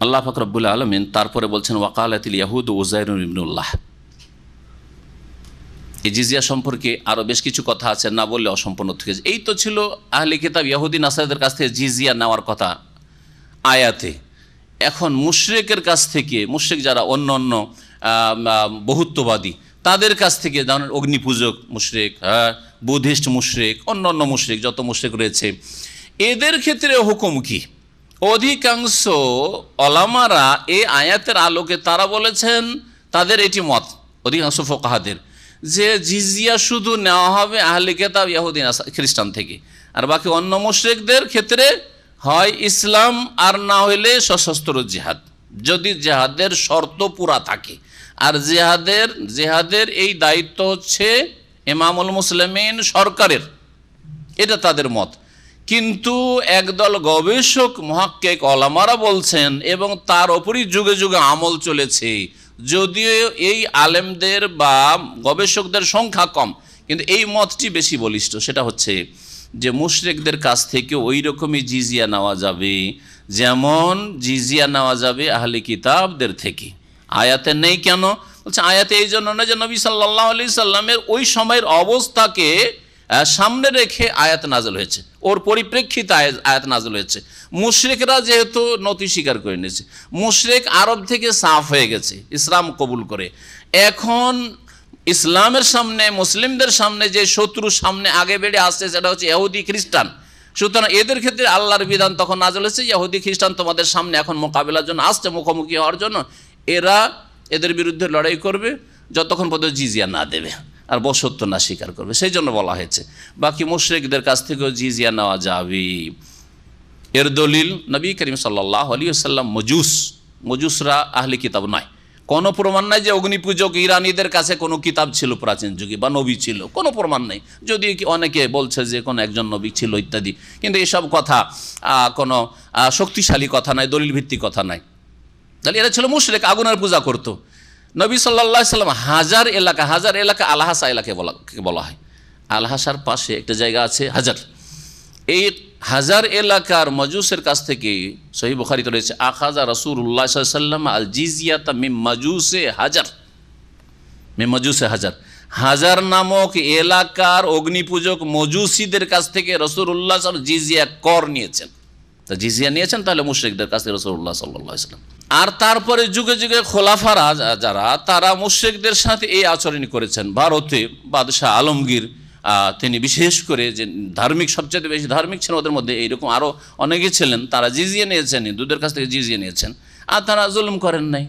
[SPEAKER 2] আল্লাহ পাক রব্বুল আলমিন তারপরে বলছেন ওয়াকালাতিল ইয়াহুদ ওজাইরুল ইবনুল্লাহ এই জিজিয়া সম্পর্কে আরও বেশ কিছু কথা আছে না বললে অসম্পূর্ণ থেকে এই তো ছিল আহলি কিতাব ইয়াহুদ্দিন আসাদের কাছ থেকে জিজিয়া নেওয়ার কথা আয়াতে এখন মুশ্রেকের কাছ থেকে মুশ্রেক যারা অন্য অন্য বহুত্ববাদী তাদের কাছ থেকে যেমন অগ্নিপূজক মুশ্রেক হ্যাঁ বুদ্ধিস্ট মুশ্রেক অন্য অন্য মুশ্রেক যত মুশ্রেক রয়েছে এদের ক্ষেত্রে হুকুম কি অধিকাংশ অলামারা এ আয়াতের আলোকে তারা বলেছেন তাদের এটি মত অধিকাংশ ফোকাহাদের যে জিজিয়া শুধু নেওয়া হবে আহলে কেতাব ইয়াহুদ্দিন খ্রিস্টান থেকে আর বাকি অন্য মুশ্রেকদের ক্ষেত্রে হয় ইসলাম আর না হইলে সশস্ত্র জেহাদ যদি জেহাদের শর্ত পুরা থাকে আর জেহাদের জেহাদের এই দায়িত্ব হচ্ছে এমামুল মুসলিমিন সরকারের এটা তাদের মত কিন্তু একদল গবেষক মহাক্কেক অলামারা বলছেন এবং তার ওপরই যুগে যুগে আমল চলেছে যদিও এই আলেমদের বা গবেষকদের সংখ্যা কম কিন্তু এই মতটি বেশি বলিষ্ঠ সেটা হচ্ছে যে মুশরেকদের কাছ থেকে ওই রকমই জিজিয়া নেওয়া যাবে যেমন জিজিয়া নেওয়া যাবে আহলে কিতাবদের থেকে আয়াতে নেই কেন বলছে আয়াতে এই জন্য না যে নবী সাল্লাহ আলি সাল্লামের ওই সময়ের অবস্থাকে সামনে রেখে আয়াত নাজল হয়েছে ওর পরিপ্রেক্ষিতে আয়াত নাজল হয়েছে মুশরেকরা যেহেতু নতি স্বীকার করে নিয়েছে মুশরেক আরব থেকে সাফ হয়ে গেছে ইসলাম কবুল করে এখন ইসলামের সামনে মুসলিমদের সামনে যে শত্রু সামনে আগে বেড়ে আসছে সেটা হচ্ছে ইহুদি খ্রিস্টান সুতরাং এদের ক্ষেত্রে আল্লাহর বিধান তখন নাজল হয়েছে ইহুদি খ্রিস্টান তোমাদের সামনে এখন মোকাবেলার জন্য আসছে মুখোমুখি হওয়ার জন্য এরা এদের বিরুদ্ধে লড়াই করবে যতক্ষণ পর্যন্ত জিজিয়া না দেবে আর বসত্ব না স্বীকার করবে সেই জন্য বলা হয়েছে বাকি মুশ্রিকদের কাছ থেকেও জিজিয়া নেওয়া যাবে এর দলিল নবী করিম সাল্লাহ আলী সাল্লাম মজুস মজুসরা আহলি কিতাব নয় কোনো প্রমাণ নাই যে অগ্নি পূজক ইরানিদের কাছে কোনো কিতাব ছিল প্রাচীন যুগে বা নবী ছিল কোনো প্রমাণ নেই যদি অনেকে বলছে যে কোনো একজন নবী ছিল ইত্যাদি কিন্তু এসব কথা কোনো শক্তিশালী কথা নাই দলিল ভিত্তিক কথা নাই তাহলে এরা ছিল মুশরেক আগুনের পূজা করত নবী সাল্লা সাল্লাম হাজার এলাকা হাজার এলাকা আলহাসা এলাকায় বলা বলা হয় আলহাসার পাশে একটা জায়গা আছে হাজার এই হাজার এলাকার মজুসের কাছ থেকে সহি বুখারিত রয়েছে আখাজা রসুল্লাহ সাল্লাম আল তা মিম মাজুসে হাজার মিম মাজুসে হাজার হাজার নামক এলাকার অগ্নিপূজক মজুসিদের কাছ থেকে রসুল্লাহ সাল জিজিয়া কর নিয়েছেন তা জিজিয়া নিয়েছেন তাহলে মুশ্রিকদের কাছে থেকে রসুল্লাহ সাল্লাম আর তারপরে যুগে যুগে খোলাফারা যারা তারা মুশ্রিকদের সাথে এই আচরণ করেছেন ভারতে বাদশাহ আলমগীর তিনি বিশেষ করে যে ধার্মিক সবচেয়ে বেশি ধার্মিক ছিলেন ওদের মধ্যে এইরকম আরও অনেকে ছিলেন তারা জিজিয়ে নিয়েছেন হিন্দুদের কাছ থেকে জিজিয়ে নিয়েছেন আর তারা জুলুম করেন নাই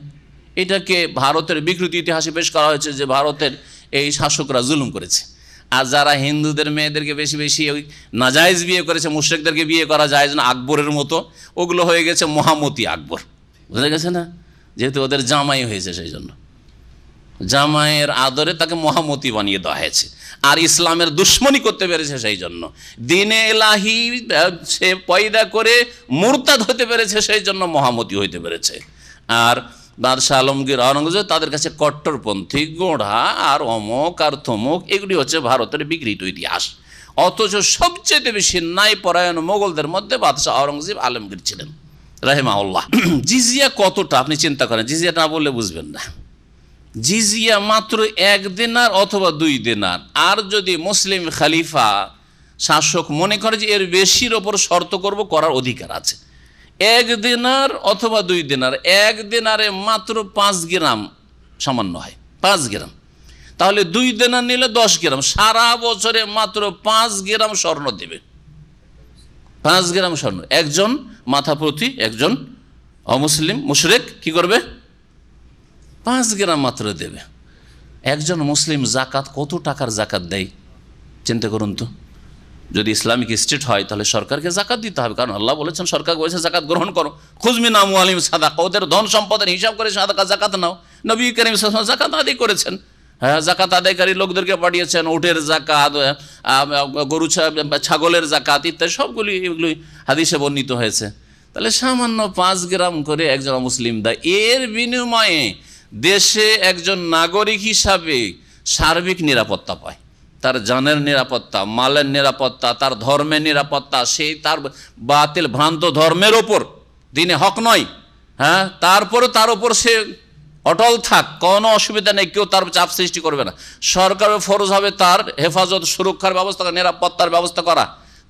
[SPEAKER 2] এটাকে ভারতের বিকৃতি ইতিহাসে পেশ করা হয়েছে যে ভারতের এই শাসকরা জুলুম করেছে আর যারা হিন্দুদের মেয়েদেরকে বেশি বেশি ওই নাজায়জ বিয়ে করেছে মুশ্রেকদেরকে বিয়ে করা যায় না আকবরের মতো ওগুলো হয়ে গেছে মহামতি আকবর বুঝে গেছে না যেহেতু ওদের জামাই হয়েছে সেই জন্য জামাইয়ের আদরে তাকে মহামতি বানিয়ে দেওয়া হয়েছে আর ইসলামের দুশ্মনী করতে পেরেছে সেই জন্য দিনে এলাহি সে পয়দা করে মুরতাদ হতে পেরেছে সেই জন্য মহামতি হইতে পেরেছে আর বাদশাহ আলমগীর আওরঙ্গজেব তাদের কাছে কট্টরপন্থী গোঁড়া আর অমক আর থমক এগুলি হচ্ছে ভারতের বিকৃত ইতিহাস অথচ সবচেয়ে বেশি নাই পরায়ণ মোগলদের মধ্যে বাদশাহ আওরঙ্গজেব আলমগীর ছিলেন রাহেমাউল্লাহ জিজিয়া কতটা আপনি চিন্তা করেন জিজিয়া না বললে বুঝবেন না জিজিয়া মাত্র এক দেনার অথবা দুই দেনার আর যদি মুসলিম খালিফা শাসক মনে করে যে এর বেশির ওপর শর্ত করব করার অধিকার আছে এক দিনার অথবা দুই দেনার এক দেনারে মাত্র পাঁচ গ্রাম সামান্য হয় পাঁচ গ্রাম তাহলে দুই দেনার নিলে দশ গ্রাম সারা বছরে মাত্র পাঁচ গ্রাম স্বর্ণ দেবে পাঁচ গ্রাম স্বর্ণ একজন মাথা প্রতি একজন অমুসলিম মুশরেক কি করবে পাঁচ গ্রাম মাত্র দেবে একজন মুসলিম জাকাত কত টাকার জাকাত দেয় চিন্তা করুন তো যদি ইসলামিক স্টেট হয় তাহলে সরকারকে জাকাত দিতে হবে কারণ আল্লাহ বলেছেন সরকার বলেছে জাকাত গ্রহণ করো খুজমি নামু আলিম সাদা ওদের ধন সম্পদের হিসাব করে সাদাকা জাকাত নাও নবী করিম জাকাত আদি করেছেন হ্যাঁ জাকাত আদায়কারী লোকদেরকে পাঠিয়েছেন উটের জাকাত গরু ছাগলের জাকাত ইত্যাদি সবগুলি এগুলি হাদিসে বর্ণিত হয়েছে তাহলে সামান্য পাঁচ গ্রাম করে একজন মুসলিম দেয় এর বিনিময়ে দেশে একজন নাগরিক হিসাবে সার্বিক নিরাপত্তা পায় তার জানের নিরাপত্তা মালের নিরাপত্তা তার ধর্মের নিরাপত্তা সেই তার বাতিল ভ্রান্ত ধর্মের ওপর দিনে হক নয় হ্যাঁ তারপরে তার ওপর সে অটল থাক কোনো অসুবিধা নেই কেউ তার চাপ সৃষ্টি করবে না সরকারের ফরজ হবে তার হেফাজত সুরক্ষার ব্যবস্থা করা নিরাপত্তার ব্যবস্থা করা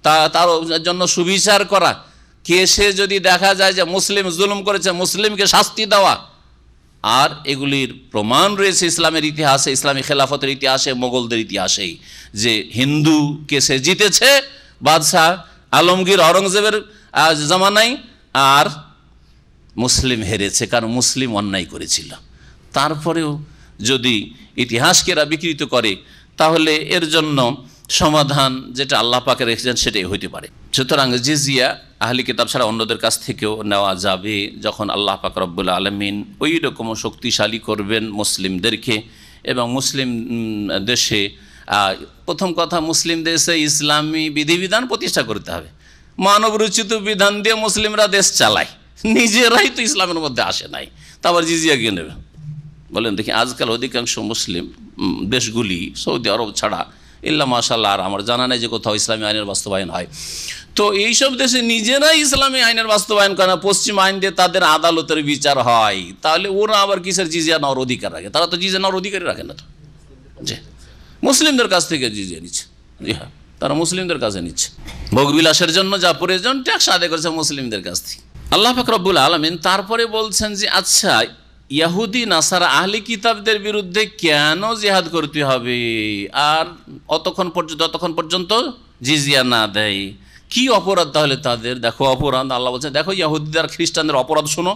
[SPEAKER 2] তা তার জন্য সুবিচার করা কেসে যদি দেখা যায় যে মুসলিম জুলুম করেছে মুসলিমকে শাস্তি দেওয়া আর এগুলির প্রমাণ রয়েছে ইসলামের ইতিহাসে ইসলামী খেলাফতের ইতিহাসে মোগলদের ইতিহাসেই যে হিন্দুকে সে জিতেছে বাদশাহ আলমগীর আওরঙ্গজেবের জামানাই আর মুসলিম হেরেছে কারণ মুসলিম অন্যায় করেছিল তারপরেও যদি ইতিহাসকেরা বিকৃত করে তাহলে এর জন্য সমাধান যেটা আল্লাহ পাকে রেখেছেন সেটাই হইতে পারে সুতরাং জিজিয়া আহলি কিতাব ছাড়া অন্যদের কাছ থেকেও নেওয়া যাবে যখন আল্লাহ পাক রব্বুল আলমিন ওই রকম শক্তিশালী করবেন মুসলিমদেরকে এবং মুসলিম দেশে প্রথম কথা মুসলিম দেশে ইসলামী বিধিবিধান প্রতিষ্ঠা করতে হবে মানবরচিত বিধান দিয়ে মুসলিমরা দেশ চালায় নিজেরাই তো ইসলামের মধ্যে আসে নাই তারপর জিজিয়া গিয়ে নেবে বলেন দেখি আজকাল অধিকাংশ মুসলিম দেশগুলি সৌদি আরব ছাড়া ইল্লা মাশাল্লাহ আর আমার জানা নেই যে কোথাও ইসলামী আইনের বাস্তবায়ন হয় তো এইসব দেশে নিজেরাই ইসলামী আইনের বাস্তবায়ন করে না পশ্চিম আইন দিয়ে তাদের আদালতের বিচার হয় তাহলে ওরা আবার কিসের জিজিয়া নেওয়ার অধিকার রাখে তারা তো জিজিয়া নেওয়ার অধিকারই রাখে না তো জি মুসলিমদের কাছ থেকে জিজিয়া নিচ্ছে জি হ্যাঁ তারা মুসলিমদের কাছে নিচ্ছে ভোগবিলাসের জন্য যা প্রয়োজন ট্যাক্স আদায় করেছে মুসলিমদের কাছ থেকে আল্লাহ ফাকরাবুল আলমিন তারপরে বলছেন যে আচ্ছা ইয়াহুদি নাসারা আহলি কিতাবদের বিরুদ্ধে কেন জেহাদ করতে হবে আর অতক্ষণ পর্যন্ত অতক্ষণ পর্যন্ত জিজিয়া না দেয় কি অপরাধ তাহলে তাদের দেখো অপরাধ আল্লাহ বলছেন দেখো ইয়াহুদিদার খ্রিস্টানদের অপরাধ শোনো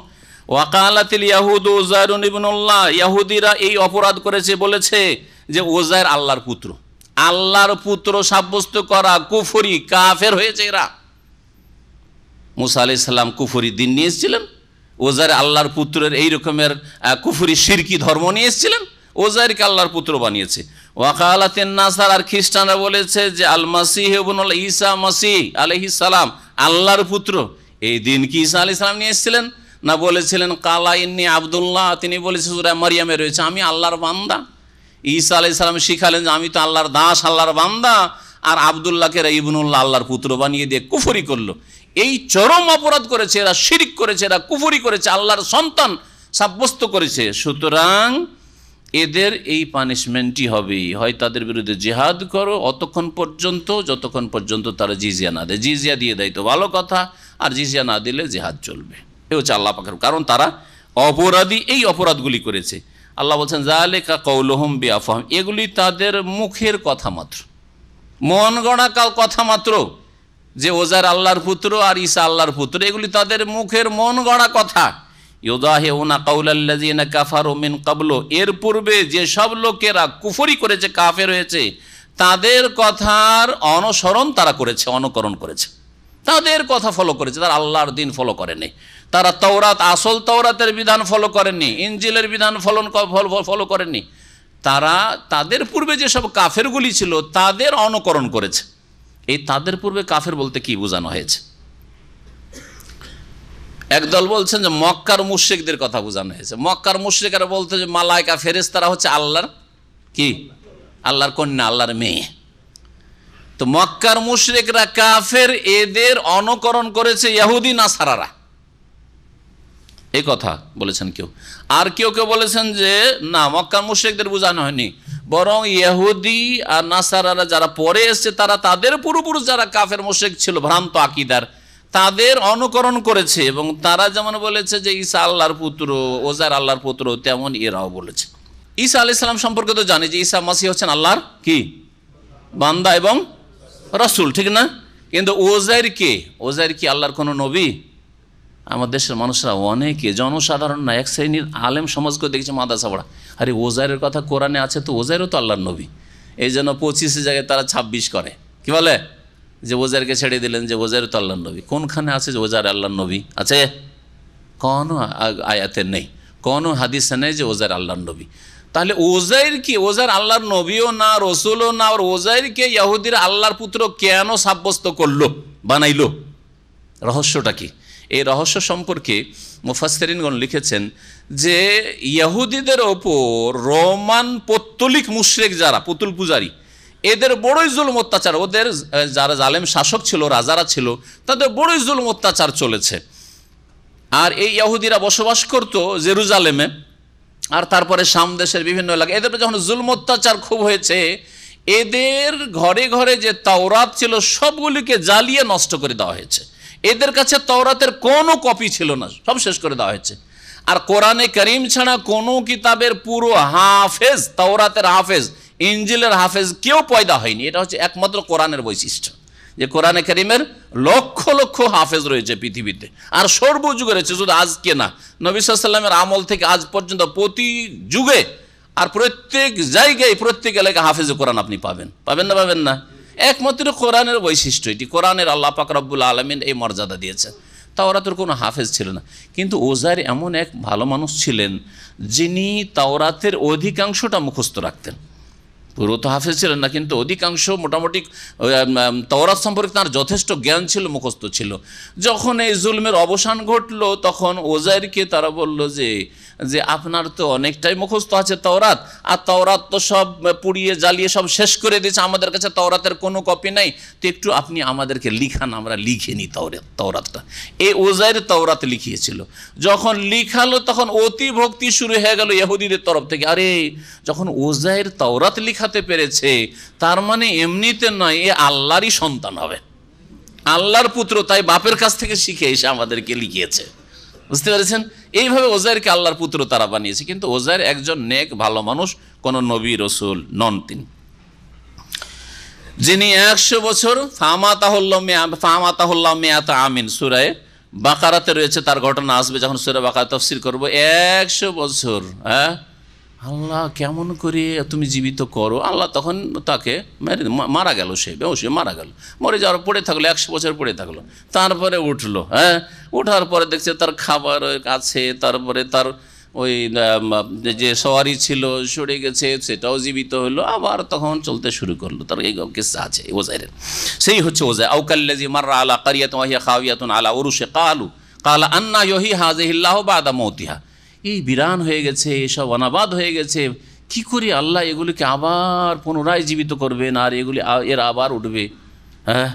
[SPEAKER 2] ওয়াকালাতিল ইয়াহুদ ওজায়রুন ইবনুল্লাহ ইয়াহুদিরা এই অপরাধ করেছে বলেছে যে ওজায়ের আল্লাহর পুত্র আল্লাহর পুত্র সাব্যস্ত করা কুফরি কাফের হয়েছে এরা মুসা আলি সাল্লাম কুফরি দিন নিয়ে এসেছিলেন ওজার আল্লাহর পুত্রের এই রকমের কুফুরি সিরকি ধর্ম নিয়ে এসেছিলেন ওজাইরকে আল্লাহর পুত্র বানিয়েছে ওয়াকালাতেন নাসার আর খ্রিস্টানরা বলেছে যে আল মাসিহ ঈসা মাসি আলহি সালাম আল্লাহর পুত্র এই দিন কি ঈসা আলি সালাম নিয়ে এসেছিলেন না বলেছিলেন কালা ইন্নি আবদুল্লাহ তিনি বলেছেন সুরা মারিয়ামে রয়েছে আমি আল্লাহর বান্দা ঈসা আলি সালাম শিখালেন যে আমি তো আল্লাহর দাস আল্লাহর বান্দা আর আবদুল্লাহকে ইবনুল্লাহ আল্লাহর পুত্র বানিয়ে দিয়ে কুফরি করলো এই চরম অপরাধ করেছে এরা শিরিক করেছে এরা কুফুরি করেছে আল্লাহর সন্তান সাব্যস্ত করেছে সুতরাং এদের এই পানিশমেন্টই হবে হয় তাদের বিরুদ্ধে জেহাদ করো অতক্ষণ পর্যন্ত যতক্ষণ পর্যন্ত তারা জিজিয়া না দেয় জিজিয়া দিয়ে দেয় তো ভালো কথা আর জিজিয়া না দিলে জেহাদ চলবে এ হচ্ছে আল্লাহ পাখের কারণ তারা অপরাধী এই অপরাধগুলি করেছে আল্লাহ বলছেন জালেকা কৌলহম বি আফাহম এগুলি তাদের মুখের কথা মাত্র মন গড়া কাল কথা মাত্র যে ওজার আল্লাহর পুত্র আর ঈসা আল্লাহর পুত্র এগুলি তাদের মুখের মন গড়া কথা ইউদাহে ওনা কাউলাল্লাজিনা কাফার মিন কাবলো এর পূর্বে যেসব লোকেরা কুফরি করেছে কাফের হয়েছে তাদের কথার অনুসরণ তারা করেছে অনুকরণ করেছে তাদের কথা ফলো করেছে তারা আল্লাহর দিন ফলো করেনি তারা তওরাত আসল তওরাতের বিধান ফলো করেনি ইঞ্জিলের বিধান ফলন ফলো করেনি তারা তাদের পূর্বে যেসব কাফেরগুলি ছিল তাদের অনুকরণ করেছে এই তাদের পূর্বে কাফের বলতে কি বোঝানো হয়েছে একদল বলছেন যে মক্কার মুশ্রিকদের কথা বোঝানো হয়েছে মক্কার মুশ্রিকেরা বলতে যে মালায়কা ফেরেস তারা হচ্ছে আল্লাহর কি আল্লাহর কন্যা আল্লাহর মেয়ে তো মক্কার মুশ্রিকরা কাফের এদের অনুকরণ করেছে ইয়াহুদি সারারা এই কথা বলেছেন কেউ আর কেউ কেউ বলেছেন যে না মক্কার মুশ্রিকদের বোঝানো হয়নি বরং ইয়াহুদি আর নাসারারা যারা পরে এসছে তারা তাদের পুরোপুরুষ যারা কাফের মোশেক ছিল ভ্রান্ত আকিদার তাদের অনুকরণ করেছে এবং তারা যেমন বলেছে যে ঈসা আল্লাহর পুত্র ওজার আল্লাহর পুত্র তেমন এরাও বলেছে ঈসা আলি সাল্লাম সম্পর্কে তো জানি যে ঈসা মাসি হচ্ছেন আল্লাহর কি বান্দা এবং রসুল ঠিক না কিন্তু ওজাইর কে ওজাইর কি আল্লাহর কোনো নবী আমার দেশের মানুষরা অনেকে জনসাধারণ না এক শ্রেণীর আলেম সমাজকে দেখছে মাদাসা পড়া আরে ওজারের কথা কোরআনে আছে তো ওজারও তো আল্লাহর নবী এই জন্য পঁচিশে জায়গায় তারা ছাব্বিশ করে কি বলে যে ওজারকে ছেড়ে দিলেন যে ওজাইরও তো আল্লাহর নবী কোনখানে আছে যে ওজার আল্লাহর নবী আছে কোনো আয়াতে নেই কোনো হাদিসে নেই যে ওজার আল্লাহর নবী তাহলে ওজাইর কি ওজার আল্লাহর নবীও না রসুলও না আর ওজাইরকে ইয়াহুদির আল্লাহর পুত্র কেন সাব্যস্ত করলো বানাইলো রহস্যটা কি এই রহস্য সম্পর্কে মুফাসরিনগণ লিখেছেন যে ইয়াহুদিদের ওপর রোমান পত্তলিক মুশরেক যারা পুতুল পূজারী এদের বড়ই জুলম অত্যাচার ওদের যারা জালেম শাসক ছিল রাজারা ছিল তাদের বড়ই জুলম অত্যাচার চলেছে আর এই ইয়াহুদিরা বসবাস করত জেরুজালেমে আর তারপরে সামদেশের বিভিন্ন এলাকা এদের যখন জুলম অত্যাচার খুব হয়েছে এদের ঘরে ঘরে যে তাওরাত ছিল সবগুলিকে জ্বালিয়ে নষ্ট করে দেওয়া হয়েছে এদের কাছে তওরাতের কোনো কপি ছিল না সব শেষ করে দেওয়া হয়েছে আর কোরআনে করিম ছাড়া কোনো কিতাবের পুরো হাফেজ তওরাতের হাফেজ ইঞ্জিলের হাফেজ কেউ পয়দা হয়নি এটা হচ্ছে একমাত্র কোরআনের বৈশিষ্ট্য যে কোরআনে করিমের লক্ষ লক্ষ হাফেজ রয়েছে পৃথিবীতে আর সর্বযুগে রয়েছে শুধু আজকে না নবিসাল্লামের আমল থেকে আজ পর্যন্ত প্রতি যুগে আর প্রত্যেক জায়গায় প্রত্যেক এলাকায় হাফেজ কোরআন আপনি পাবেন পাবেন না পাবেন না একমাত্র কোরআনের বৈশিষ্ট্য এটি কোরআনের আল্লাহ পাক রব্বুল আলমিন এই মর্যাদা দিয়েছেন তাওরাতের কোনো হাফেজ ছিল না কিন্তু ওজার এমন এক ভালো মানুষ ছিলেন যিনি তাওরাতের অধিকাংশটা মুখস্থ রাখতেন পুরো তো হাফেজ ছিলেন না কিন্তু অধিকাংশ মোটামুটি তাওরাত সম্পর্কে তার যথেষ্ট জ্ঞান ছিল মুখস্থ ছিল যখন এই জুলমের অবসান ঘটল তখন ওজারকে তারা বলল যে যে আপনার তো অনেকটাই মুখস্থ আছে তওরাত আর তওরাত তো সব পুড়িয়ে জ্বালিয়ে সব শেষ করে দিয়েছে আমাদের কাছে তওরাতের কোনো কপি নাই তো একটু আপনি আমাদেরকে লিখান আমরা লিখে নিই তওরাত তওরাতটা এই ওজাইর তওরাত লিখিয়েছিল যখন লিখালো তখন অতি ভক্তি শুরু হয়ে গেল ইহুদিদের তরফ থেকে আরে যখন ওজাইর তওরাত লিখাতে পেরেছে তার মানে এমনিতে নয় এ আল্লাহরই সন্তান হবে আল্লাহর পুত্র তাই বাপের কাছ থেকে শিখে এসে আমাদেরকে লিখিয়েছে বুঝতে পেরেছেন এইভাবে ওজাইরকে আল্লাহর পুত্র তারা বানিয়েছে কিন্তু ওজাইর একজন নেক ভালো মানুষ কোন নবী রসুল নন তিনি যিনি একশো বছর ফামা মেয়াত আমিন সুরায় বাকারাতে রয়েছে তার ঘটনা আসবে যখন সুরা বাকার তফসির করবো একশো বছর হ্যাঁ আল্লাহ কেমন করে তুমি জীবিত করো আল্লাহ তখন তাকে মেরে মারা গেল সে অবশ্যই মারা গেল মরে যাওয়ার পড়ে থাকলো একশো বছর পড়ে থাকলো তারপরে উঠলো হ্যাঁ উঠার পরে দেখছে তার খাবার আছে তারপরে তার ওই যে সওয়ারি ছিল সরে গেছে সেটাও জীবিত হলো আবার তখন চলতে শুরু করলো তার এই কিসা আছে ওজাইরের সেই হচ্ছে ওজাই আউকাল্লাজি মার্রা আলা কারিয়াত আলা ওরুশে কালু কালা আন্না ইহি হাজেহিল্লাহ বাদা মৌতিহা এই বিরান হয়ে গেছে এসব অনাবাদ হয়ে গেছে কি করে আল্লাহ এগুলিকে আবার পুনরায় জীবিত করবেন আর এগুলি এর আবার উঠবে হ্যাঁ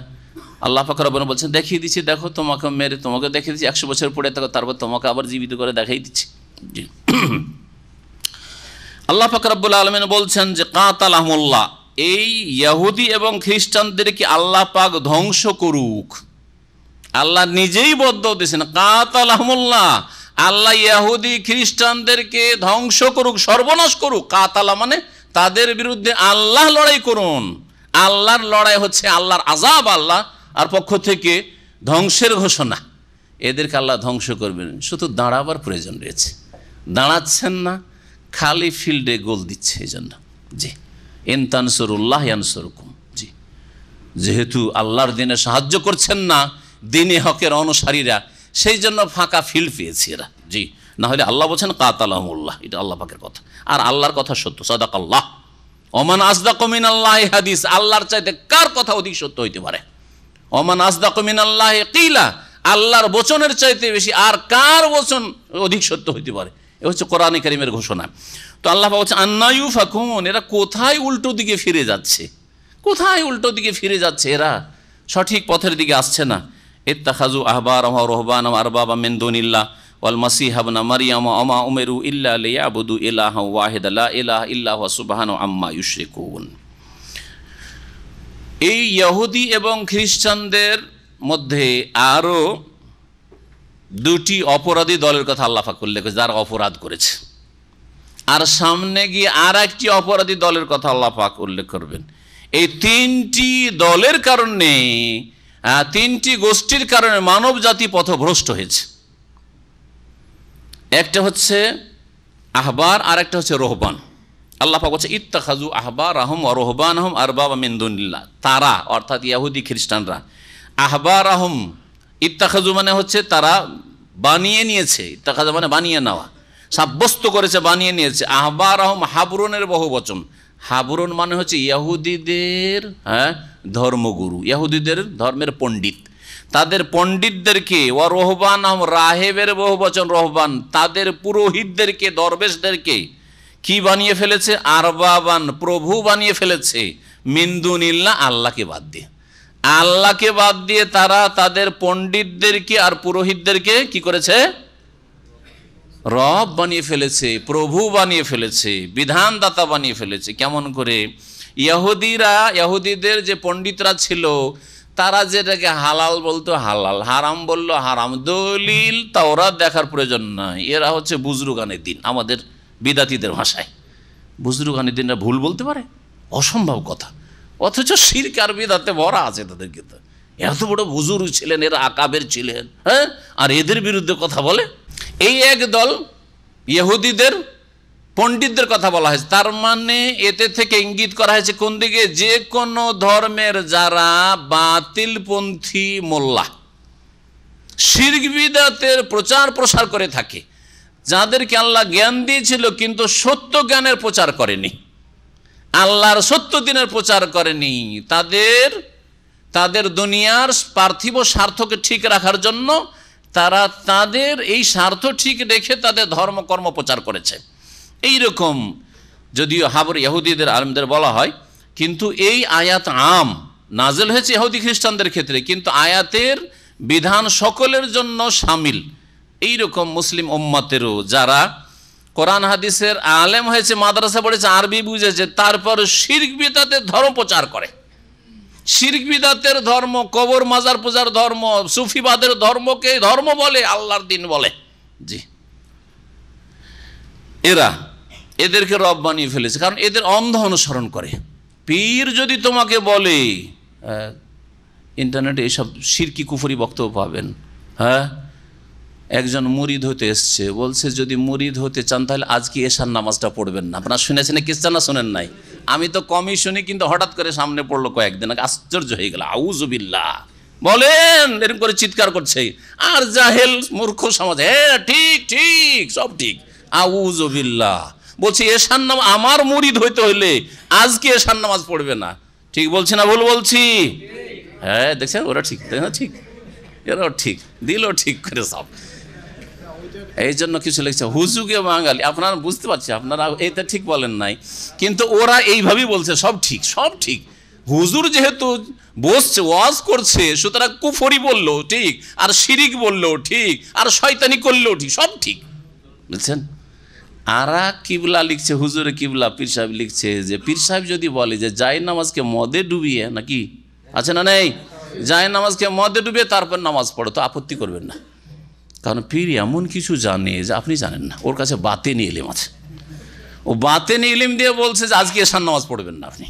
[SPEAKER 2] আল্লাহ ফাকরাবন বলছেন দেখিয়ে দিচ্ছি দেখো তোমাকে মেরে তোমাকে দেখিয়ে দিচ্ছি একশো বছর পড়ে থাকো তারপর তোমাকে আবার জীবিত করে দেখাই দিচ্ছি আল্লাহ ফাকরাবুল আলমেন বলছেন যে কাতাল আহমুল্লাহ এই ইয়াহুদি এবং কি আল্লাহ পাক ধ্বংস করুক আল্লাহ নিজেই বদ্ধ দিয়েছেন কাঁত আহমুল্লাহ আল্লাহ ইয়াহুদি খ্রিস্টানদেরকে ধ্বংস করুক সর্বনাশ করুক কাতালা মানে তাদের বিরুদ্ধে আল্লাহ লড়াই করুন আল্লাহর লড়াই হচ্ছে আল্লাহর আজাব আল্লাহ আর পক্ষ থেকে ধ্বংসের ঘোষণা এদেরকে আল্লাহ ধ্বংস করবেন শুধু দাঁড়াবার প্রয়োজন রয়েছে দাঁড়াচ্ছেন না খালি ফিল্ডে গোল দিচ্ছে এই জন্য জি ইনতানসরুল্লাহ ইয়ানসরকুম জি যেহেতু আল্লাহর দিনে সাহায্য করছেন না দিনে হকের অনুসারীরা সেই জন্য ফাঁকা ফিল পেয়েছি এরা জি না হলে আল্লাহ বলছেন কাতালাহমুল্লাহ এটা আল্লাহ পাকের কথা আর আল্লাহর কথা সত্য সদাক আল্লাহ অমান আসদা কমিন আল্লাহ হাদিস আল্লাহর চাইতে কার কথা অধিক সত্য হইতে পারে অমান আসদা কমিন আল্লাহ কিলা আল্লাহর বচনের চাইতে বেশি আর কার বচন অধিক সত্য হইতে পারে এ হচ্ছে কোরআন করিমের ঘোষণা তো আল্লাহ বলছে আন্নায়ু ফাকুন এরা কোথায় উল্টো দিকে ফিরে যাচ্ছে কোথায় উল্টো দিকে ফিরে যাচ্ছে এরা সঠিক পথের দিকে আসছে না আহবার মেন্দুনিল্লা ওয়াল মাসিহ মারিয়াম উমেরু ইল্লা ইলাহ ওয়াহিদ আল্লাহ ইলাহ ইল্লাহ সুবাহান আম্মা এই ইহুদি এবং খ্রিস্টানদের মধ্যে আরও দুটি অপরাধী দলের কথা আল্লাফাক উল্লেখ করেছে যারা অপরাধ করেছে আর সামনে গিয়ে আর একটি অপরাধী দলের কথা আল্লাহ পাক উল্লেখ করবেন এই তিনটি দলের কারণে তিনটি গোষ্ঠীর কারণে মানব জাতি পথভ্রষ্ট হয়েছে একটা হচ্ছে আহবার আর একটা হচ্ছে রোহবান আল্লাহ পাক হচ্ছে ইত্তাখাজু আহবার আহম আর আহম আরবাব বাবা তারা অর্থাৎ ইয়াহুদি খ্রিস্টানরা আহবার আহম ইত্তাখাজু মানে হচ্ছে তারা বানিয়ে নিয়েছে ইত্তাখাজু মানে বানিয়ে নেওয়া সাব্যস্ত করেছে বানিয়ে নিয়েছে আহবার আহম হাবরুনের বহু বচন হাবুরন মানে হচ্ছে ইয়াহুদিদের হ্যাঁ ধর্মগুরু ইয়াহুদিদের ধর্মের পণ্ডিত তাদের পণ্ডিতদেরকে ও রহবান রাহেবের বহু বচন রহবান তাদের পুরোহিতদেরকে দরবেশদেরকে কি বানিয়ে ফেলেছে আরবাবান প্রভু বানিয়ে ফেলেছে মিন্দুনিল্লা আল্লাহকে বাদ দিয়ে আল্লাহকে বাদ দিয়ে তারা তাদের পণ্ডিতদেরকে আর পুরোহিতদেরকে কি করেছে রব বানিয়ে ফেলেছে প্রভু বানিয়ে ফেলেছে বিধানদাতা বানিয়ে ফেলেছে কেমন করে ইয়াহুদিরা ইয়াহুদিদের যে পণ্ডিতরা ছিল তারা যেটাকে হালাল বলতো হালাল হারাম বললো হারাম দলিল তা ওরা দেখার প্রয়োজন নয় এরা হচ্ছে বুজরুগানের দিন আমাদের বিদাতিদের ভাষায় বুজরুগানের দিনরা ভুল বলতে পারে অসম্ভব কথা অথচ শির্ক আর বিদাতে ভরা আছে তাদেরকে তো এত বড় বুজুর্গ ছিলেন এরা আকাবের ছিলেন হ্যাঁ আর এদের বিরুদ্ধে কথা বলে এই এক দল ইহুদিদের পণ্ডিতদের কথা বলা হয়েছে তার মানে এতে থেকে ইঙ্গিত করা হয়েছে কোন দিকে যে কোনো ধর্মের যারা বাতিলপন্থী মোল্লা শিরবিদাতের প্রচার প্রসার করে থাকে যাদেরকে আল্লাহ জ্ঞান দিয়েছিল কিন্তু সত্য জ্ঞানের প্রচার করেনি আল্লাহর সত্য দিনের প্রচার করেনি তাদের তাদের দুনিয়ার পার্থিব স্বার্থকে ঠিক রাখার জন্য তারা তাদের এই স্বার্থ ঠিক রেখে তাদের ধর্মকর্ম প্রচার করেছে এই রকম যদিও হাবর ইহুদিদের আলমদের বলা হয় কিন্তু এই আয়াত আম নাজেল হয়েছে ইহুদি খ্রিস্টানদের ক্ষেত্রে কিন্তু আয়াতের বিধান সকলের জন্য সামিল এই রকম মুসলিম ওম্মাতেরও যারা কোরআন হাদিসের আলেম হয়েছে মাদ্রাসা পড়েছে আরবি বুঝেছে তারপর শির্ক বিতাতে ধর্ম প্রচার করে শির্ক ধর্ম কবর মাজার পূজার ধর্ম সুফিবাদের ধর্মকে ধর্ম বলে আল্লাহর দিন বলে জি এরা এদেরকে রব বানিয়ে ফেলেছে কারণ এদের অন্ধ অনুসরণ করে পীর যদি তোমাকে বলে ইন্টারনেটে এইসব সিরকি কুফুরি বক্তব্য পাবেন হ্যাঁ একজন মুরিদ হতে এসছে বলছে যদি মুরিদ হতে চান তাহলে আজকে এশার নামাজটা পড়বেন না আপনারা শুনেছেন কিস্তা না শোনেন নাই আমি তো কমই শুনি কিন্তু হঠাৎ করে সামনে পড়লো কয়েকদিন আগে আশ্চর্য হয়ে গেল আউজুবিল্লা বলেন এরকম করে চিৎকার করছে আর জাহেল মূর্খ সমাজ হ্যাঁ ঠিক ঠিক সব ঠিক আউজুবিল্লা বলছি এশার নাম আমার মুরিদ হইতে হইলে আজকে এশার নামাজ পড়বে না ঠিক বলছি না ভুল বলছি হ্যাঁ দেখছেন ওরা ঠিক না ঠিক এরাও ঠিক দিল ঠিক করে সব এই জন্য কিছু লিখছে হুজুকে বাঙালি আপনারা বুঝতে পারছি আপনারা এটা ঠিক বলেন নাই কিন্তু ওরা এইভাবেই বলছে সব ঠিক সব ঠিক হুজুর যেহেতু বসছে ওয়াজ করছে সুতরাং কুফরি বললো ঠিক আর শিরিক বললো ঠিক আর শয়তানি করলেও ঠিক সব ঠিক বুঝছেন আরা কিবলা লিখছে হুজুরে কিবলা পীর সাহেব লিখছে যে পীর সাহেব যদি বলে যে জায় নামাজকে মদে ডুবিয়ে নাকি আছে না নেই জায় নামাজকে মদে ডুবিয়ে তারপর নামাজ পড়ো তো আপত্তি করবেন না কারণ পীর এমন কিছু জানে যে আপনি জানেন না ওর কাছে বাতে নিয়ে এলিম আছে ও বাতে নিয়ে এলিম দিয়ে বলছে যে আজকে এসান নামাজ পড়বেন না আপনি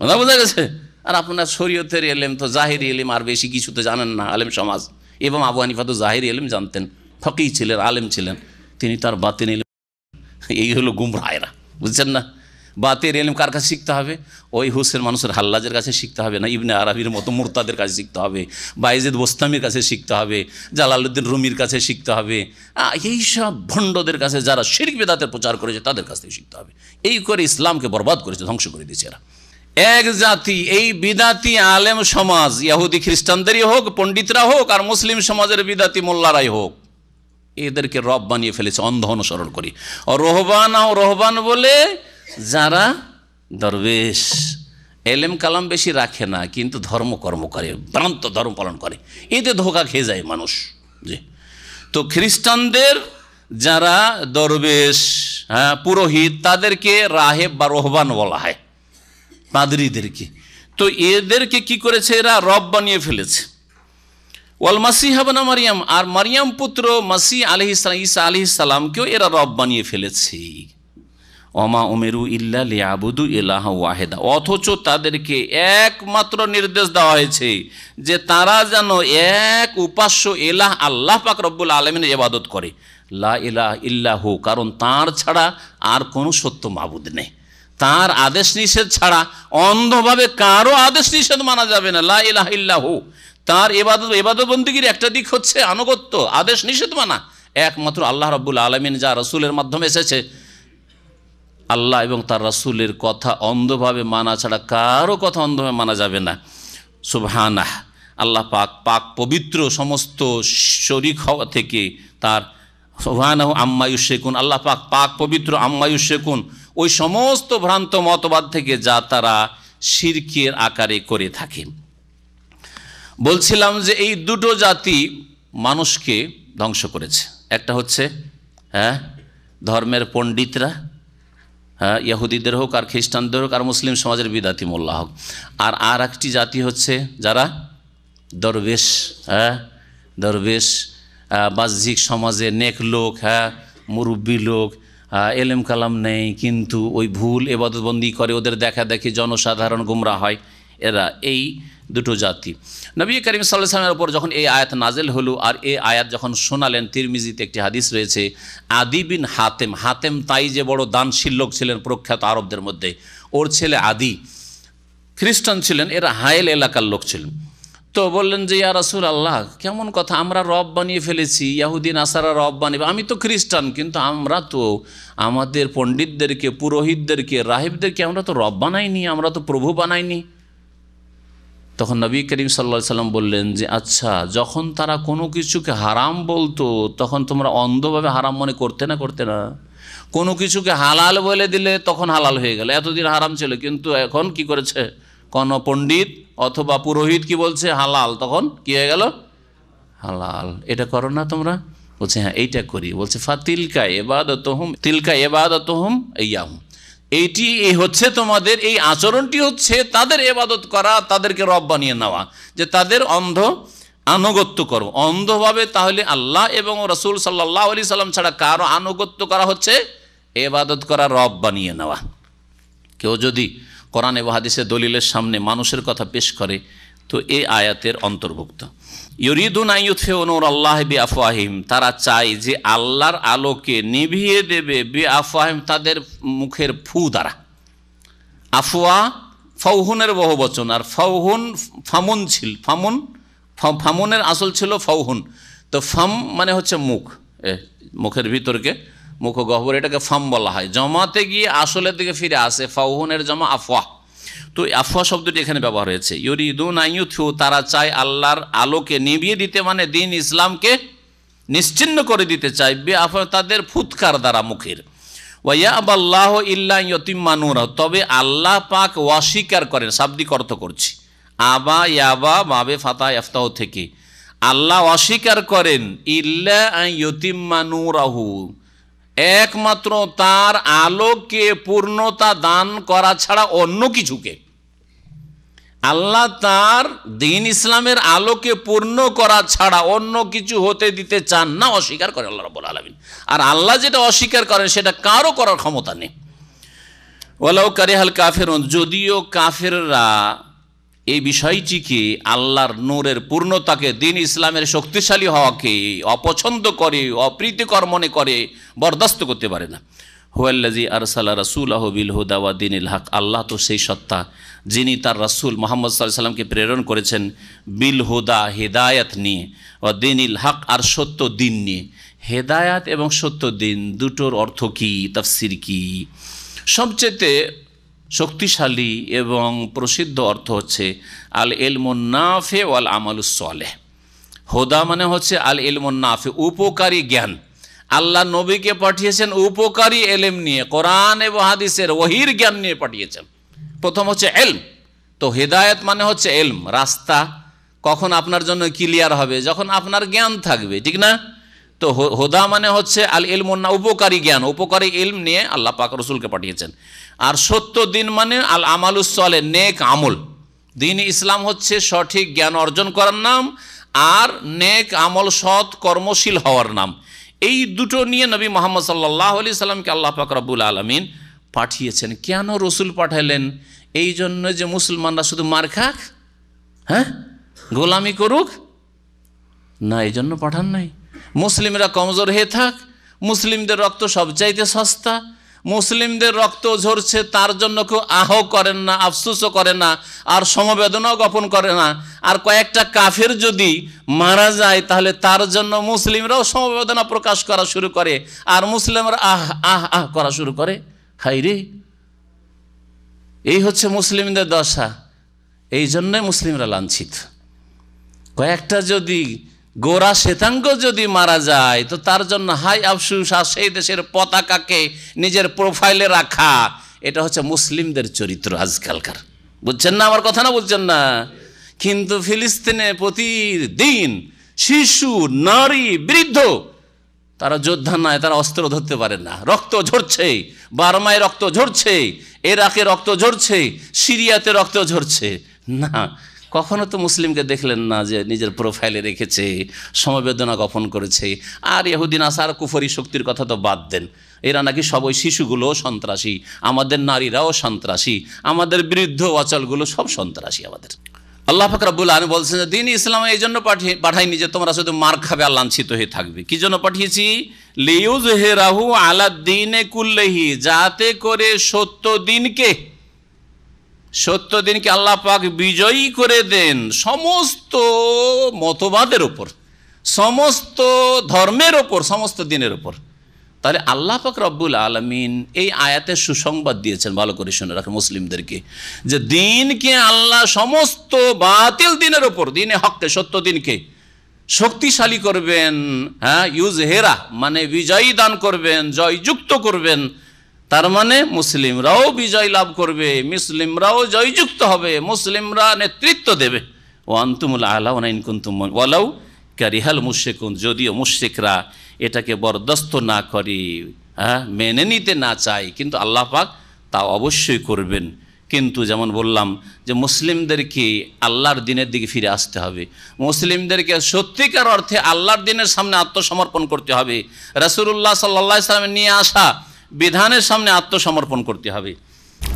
[SPEAKER 2] কথা বোঝা গেছে আর আপনার শরীয়তের এলেম তো জাহির এলিম আর বেশি কিছু তো জানেন না আলেম সমাজ এবং আবু হানিফা তো জাহির এলিম জানতেন ফকি ছিলেন আলেম ছিলেন তিনি তার বাতেন এলেম এই হলো গুমরায়রা বুঝছেন না বাতের এলম কার কাছে শিখতে হবে ওই হুসের মানুষের হাল্লাজের কাছে শিখতে হবে না ইবনে আরবির মতো মুরতাদের কাছে শিখতে হবে বাইজেদ বোস্তামির কাছে শিখতে হবে জালালুদ্দিন রুমির কাছে শিখতে হবে এই সব ভণ্ডদের কাছে যারা শিরিক বেদাতের প্রচার করেছে তাদের কাছ থেকে শিখতে হবে এই করে ইসলামকে বরবাদ করেছে ধ্বংস করে দিয়েছে এরা এক জাতি এই বিদাতি আলেম সমাজ ইয়াহুদি খ্রিস্টানদেরই হোক পণ্ডিতরা হোক আর মুসলিম সমাজের বিদাতি মোল্লারাই হোক এদেরকে রব বানিয়ে ফেলেছে অন্ধ অনুসরণ করি রোহবান ও রোহবান বলে যারা দরবেশ এলেম কালাম বেশি রাখে না কিন্তু ধর্ম কর্ম করে ভ্রান্ত ধর্ম পালন করে এতে ধোকা খেয়ে যায় মানুষ জি তো খ্রিস্টানদের যারা দরবেশ হ্যাঁ পুরোহিত তাদেরকে রাহেব বা রোহবান বলা হয় পাদরিদেরকে তো এদেরকে কি করেছে এরা রব বানিয়ে ফেলেছে ওয়াল হাবানা মারিয়াম আর মারিয়াম পুত্র মাসি আলহ ইসা আলহ ইসালামকেও এরা রব বানিয়ে ফেলেছে অমা উমেরু ইল্লা লিয়াবুদু ইলাহ ওয়াহেদা অথচ তাদেরকে একমাত্র নির্দেশ দেওয়া হয়েছে যে তারা যেন এক উপাস্য এলাহ আল্লাহ পাক রব্বুল আলমিনের ইবাদত করে লা ইলাহ ইল্লাহ কারণ তার ছাড়া আর কোনো সত্য মাবুদ নেই তার আদেশ নিষেধ ছাড়া অন্ধভাবে কারো আদেশ নিষেধ মানা যাবে না লা ইলাহ ইল্লাহ তার এবাদত এবাদতবন্দিগির একটা দিক হচ্ছে আনুগত্য আদেশ নিষেধ মানা একমাত্র আল্লাহ রব্বুল আলমিন যা রসুলের মাধ্যমে এসেছে আল্লাহ এবং তার রাসুলের কথা অন্ধভাবে মানা ছাড়া কারো কথা অন্ধভাবে মানা যাবে না সুবহানাহ আল্লাহ পাক পাক পবিত্র সমস্ত শরিক হওয়া থেকে তার সুবহানাহ আম্মায়ু শেকুন আল্লাহ পাক পাক পবিত্র আম্মায়ু শেকুন ওই সমস্ত ভ্রান্ত মতবাদ থেকে যা তারা শিরকের আকারে করে থাকে বলছিলাম যে এই দুটো জাতি মানুষকে ধ্বংস করেছে একটা হচ্ছে হ্যাঁ ধর্মের পণ্ডিতরা হ্যাঁ, ইয়াহুদিদের হোক আর খ্রিস্টানদের হোক আর মুসলিম সমাজের বিদাতি মোল্লা হোক আর আর একটি জাতি হচ্ছে যারা দরবেশ হ্যাঁ দরবেশ বাহ্যিক সমাজে নেক লোক হ্যাঁ মুরব্বী লোক এলেম কালাম নেই কিন্তু ওই ভুল এবাদতবন্দি করে ওদের দেখা দেখি জনসাধারণ গুমরা হয় এরা এই দুটো জাতি নবী করিম সাল্লাহ সালামের ওপর যখন এই আয়াত নাজেল হলো আর এই আয়াত যখন শোনালেন তিরমিজিতে একটি হাদিস রয়েছে আদি বিন হাতেম হাতেম তাই যে বড় দানশীল লোক ছিলেন প্রখ্যাত আরবদের মধ্যে ওর ছেলে আদি খ্রিস্টান ছিলেন এরা হায়েল এলাকার লোক ছিলেন তো বললেন যে ইয়া রাসুল আল্লাহ কেমন কথা আমরা রব বানিয়ে ফেলেছি ইয়াহুদ্দিন আসারা রব বানিয়ে আমি তো খ্রিস্টান কিন্তু আমরা তো আমাদের পণ্ডিতদেরকে পুরোহিতদেরকে রাহেবদেরকে আমরা তো রব বানাইনি আমরা তো প্রভু বানাইনি তখন নবী করিম সাল্লা সাল্লাম বললেন যে আচ্ছা যখন তারা কোনো কিছুকে হারাম বলতো তখন তোমরা অন্ধভাবে হারাম মনে করতে না করতে না কোনো কিছুকে হালাল বলে দিলে তখন হালাল হয়ে গেল এতদিন হারাম ছিল কিন্তু এখন কি করেছে কোন পণ্ডিত অথবা পুরোহিত কি বলছে হালাল তখন কি হয়ে গেল হালাল এটা করো না তোমরা বলছে হ্যাঁ এইটা করি বলছে ফা তিলকা এবাদত হোম তিলকা এবাদত হোম ইয়াহুম এইটি হচ্ছে তোমাদের এই আচরণটি হচ্ছে তাদের এবাদত করা তাদেরকে রব বানিয়ে নেওয়া যে তাদের অন্ধ আনুগত্য করো অন্ধভাবে তাহলে আল্লাহ এবং রসুল সাল্লাহ আলি সাল্লাম ছাড়া কারো আনুগত্য করা হচ্ছে এবাদত করা রব বানিয়ে নেওয়া কেউ যদি কোরআন এবাহাদিসে দলিলের সামনে মানুষের কথা পেশ করে তো এই আয়াতের অন্তর্ভুক্ত তারা চায় যে আল্লাহর আলোকে নিভিয়ে দেবে বে আফওয়াহিম তাদের মুখের ফু দ্বারা আফওয়া ফৌহনের বহু বচন আর ফৌহন ফামুন ছিল ফামুন ফামুনের আসল ছিল ফৌহন তো ফাম মানে হচ্ছে মুখ মুখের ভিতরকে মুখ গহ্বর এটাকে ফাম বলা হয় জমাতে গিয়ে আসলের দিকে ফিরে আসে ফাউহুনের জমা আফওয়া তো আফওয়া শব্দটি এখানে ব্যবহার হয়েছে ইউরিদুন আইয়ুথু তারা চায় আল্লাহর আলোকে নিভিয়ে দিতে মানে দিন ইসলামকে নিশ্চিন্ন করে দিতে চায় বে তাদের ফুৎকার দ্বারা মুখের ওয়াবাল্লাহ ইল্লা ইয়তিম্মানুর তবে আল্লাহ পাক অস্বীকার করেন শাব্দিক অর্থ করছি আবা ইয়াবা বাবে ফাতা ইফতাহ থেকে আল্লাহ অস্বীকার করেন ইল্লা ইয়তিম্মানুরাহু একমাত্র তার আলোকে পূর্ণতা দান করা ছাড়া অন্য কিছুকে আল্লাহ তার দিন ইসলামের আলোকে পূর্ণ করা ছাড়া অন্য কিছু হতে দিতে চান না অস্বীকার করে আল্লাহ রবুল আলমিন আর আল্লাহ যেটা অস্বীকার করেন সেটা কারো করার ক্ষমতা নেই ওলাও কারিহাল কাফের যদিও কাফেররা এই বিষয়টিকে আল্লাহর নূরের পূর্ণতাকে দিন ইসলামের শক্তিশালী হওয়াকে অপছন্দ করে অপ্রীতিকর মনে করে বরদাস্ত করতে পারে না হুয়াল্লাজি আরসালা বিল আহবিল হুদাওয়া দিন হক আল্লাহ তো সেই সত্তা যিনি তার রাসুল মোহাম্মদ সাল্লাহ সাল্লামকে প্রেরণ করেছেন বিল হুদা হেদায়াত নিয়ে ও দিন ইল হক আর সত্য দিন নিয়ে হেদায়াত এবং সত্য দিন দুটোর অর্থ কী তাফসির কী সবচেয়ে শক্তিশালী এবং প্রসিদ্ধ অর্থ হচ্ছে আল এলমুন্নাফে ওয়াল আমালুসলেহ হোদা মানে হচ্ছে আল এলমুন্নাফে উপকারী জ্ঞান আল্লাহ নবীকে পাঠিয়েছেন উপকারী এলেম নিয়ে কোরআন এবং হাদিসের ওহির জ্ঞান নিয়ে পাঠিয়েছেন প্রথম হচ্ছে এলম তো হেদায়ত মানে হচ্ছে এলম রাস্তা কখন আপনার জন্য ক্লিয়ার হবে যখন আপনার জ্ঞান থাকবে ঠিক না তো হোদা মানে হচ্ছে আল এল না উপকারী জ্ঞান উপকারী ইলম নিয়ে আল্লাহ পাক রসুলকে পাঠিয়েছেন আর সত্য দিন মানে আল আমালুসলে নেক আমল দিন ইসলাম হচ্ছে সঠিক জ্ঞান অর্জন করার নাম আর নেক আমল সৎ কর্মশীল হওয়ার নাম এই দুটো নিয়ে নবী মোহাম্মদ সাল্লাহ আলি সাল্লামকে আল্লাহ পাক রব্বুল আলমিন পাঠিয়েছেন কেন রসুল পাঠালেন এই জন্য যে মুসলমানরা শুধু মার খাক হ্যাঁ গোলামি করুক না এই জন্য পাঠান নাই মুসলিমরা কমজোর হয়ে থাক মুসলিমদের রক্ত সবচাইতে সস্তা মুসলিমদের রক্ত ঝরছে তার জন্য কেউ আহ করেন না আফসুসও করে না আর সমবেদনাও গোপন করে না আর কয়েকটা কাফের যদি মারা যায় তাহলে তার জন্য মুসলিমরাও সমবেদনা প্রকাশ করা শুরু করে আর মুসলিমরা আহ আহ আহ করা শুরু করে হাই রে এই হচ্ছে মুসলিমদের দশা এই জন্যই মুসলিমরা লাঞ্ছিত কয়েকটা যদি গোরা শ্বেতাঙ্গ যদি মারা যায় তো তার জন্য হাই আফসুস আর সেই দেশের পতাকাকে নিজের প্রোফাইলে রাখা এটা হচ্ছে মুসলিমদের চরিত্র আজকালকার বুঝছেন না আমার কথা না বুঝছেন না কিন্তু ফিলিস্তিনে প্রতিদিন শিশু নারী বৃদ্ধ তারা যোদ্ধা নয় তারা অস্ত্র ধরতে পারে না রক্ত ঝরছে বারমায় রক্ত ঝরছে এরাকে রক্ত ঝরছে সিরিয়াতে রক্ত ঝরছে না কখনো তো মুসলিমকে দেখলেন না যে নিজের প্রোফাইলে রেখেছে সমবেদনা জ্ঞাপন করেছে আর ইহুদিন আসার কুফরি শক্তির কথা তো বাদ দেন এরা নাকি সবই শিশুগুলোও সন্ত্রাসী আমাদের নারীরাও সন্ত্রাসী আমাদের বৃদ্ধ অচলগুলো সব সন্ত্রাসী আমাদের আল্লাহ ফাকরাবুল আলম বলছেন যে দিন ইসলাম এই জন্য পাঠিয়ে পাঠাইনি যে তোমরা শুধু মার খাবে আর লাঞ্ছিত হয়ে থাকবে কি জন্য পাঠিয়েছি লিউজ আলা আলাদ্দিনে কুল্লেহি যাতে করে সত্য দিনকে সত্য দিনকে আল্লাহ পাক বিজয়ী করে দেন সমস্ত মতবাদের ওপর সমস্ত ধর্মের ওপর সমস্ত দিনের ওপর তাহলে আল্লাহ পাক রব্বুল আলমিন এই আয়াতে সুসংবাদ দিয়েছেন ভালো করে শুনে রাখেন মুসলিমদেরকে যে দিনকে আল্লাহ সমস্ত বাতিল দিনের ওপর দিনে হককে সত্য দিনকে শক্তিশালী করবেন হ্যাঁ ইউজ হেরা মানে বিজয়ী দান করবেন জয়যুক্ত করবেন তার মানে মুসলিমরাও বিজয় লাভ করবে মুসলিমরাও জয়যুক্ত হবে মুসলিমরা নেতৃত্ব দেবে ও আন্তুমুল আলাউ নাইনকুন্তুম ওয়ালাউ কারিহাল মুশেকুন যদিও মুশেকরা এটাকে বরদাস্ত না করি হ্যাঁ মেনে নিতে না চাই কিন্তু আল্লাহ পাক তা অবশ্যই করবেন কিন্তু যেমন বললাম যে মুসলিমদেরকে আল্লাহর দিনের দিকে ফিরে আসতে হবে মুসলিমদেরকে সত্যিকার অর্থে আল্লাহর দিনের সামনে আত্মসমর্পণ করতে হবে রাসুল্লাহ সাল্লা সাল্লামের নিয়ে আসা বিধানের সামনে আত্মসমর্পণ করতে হবে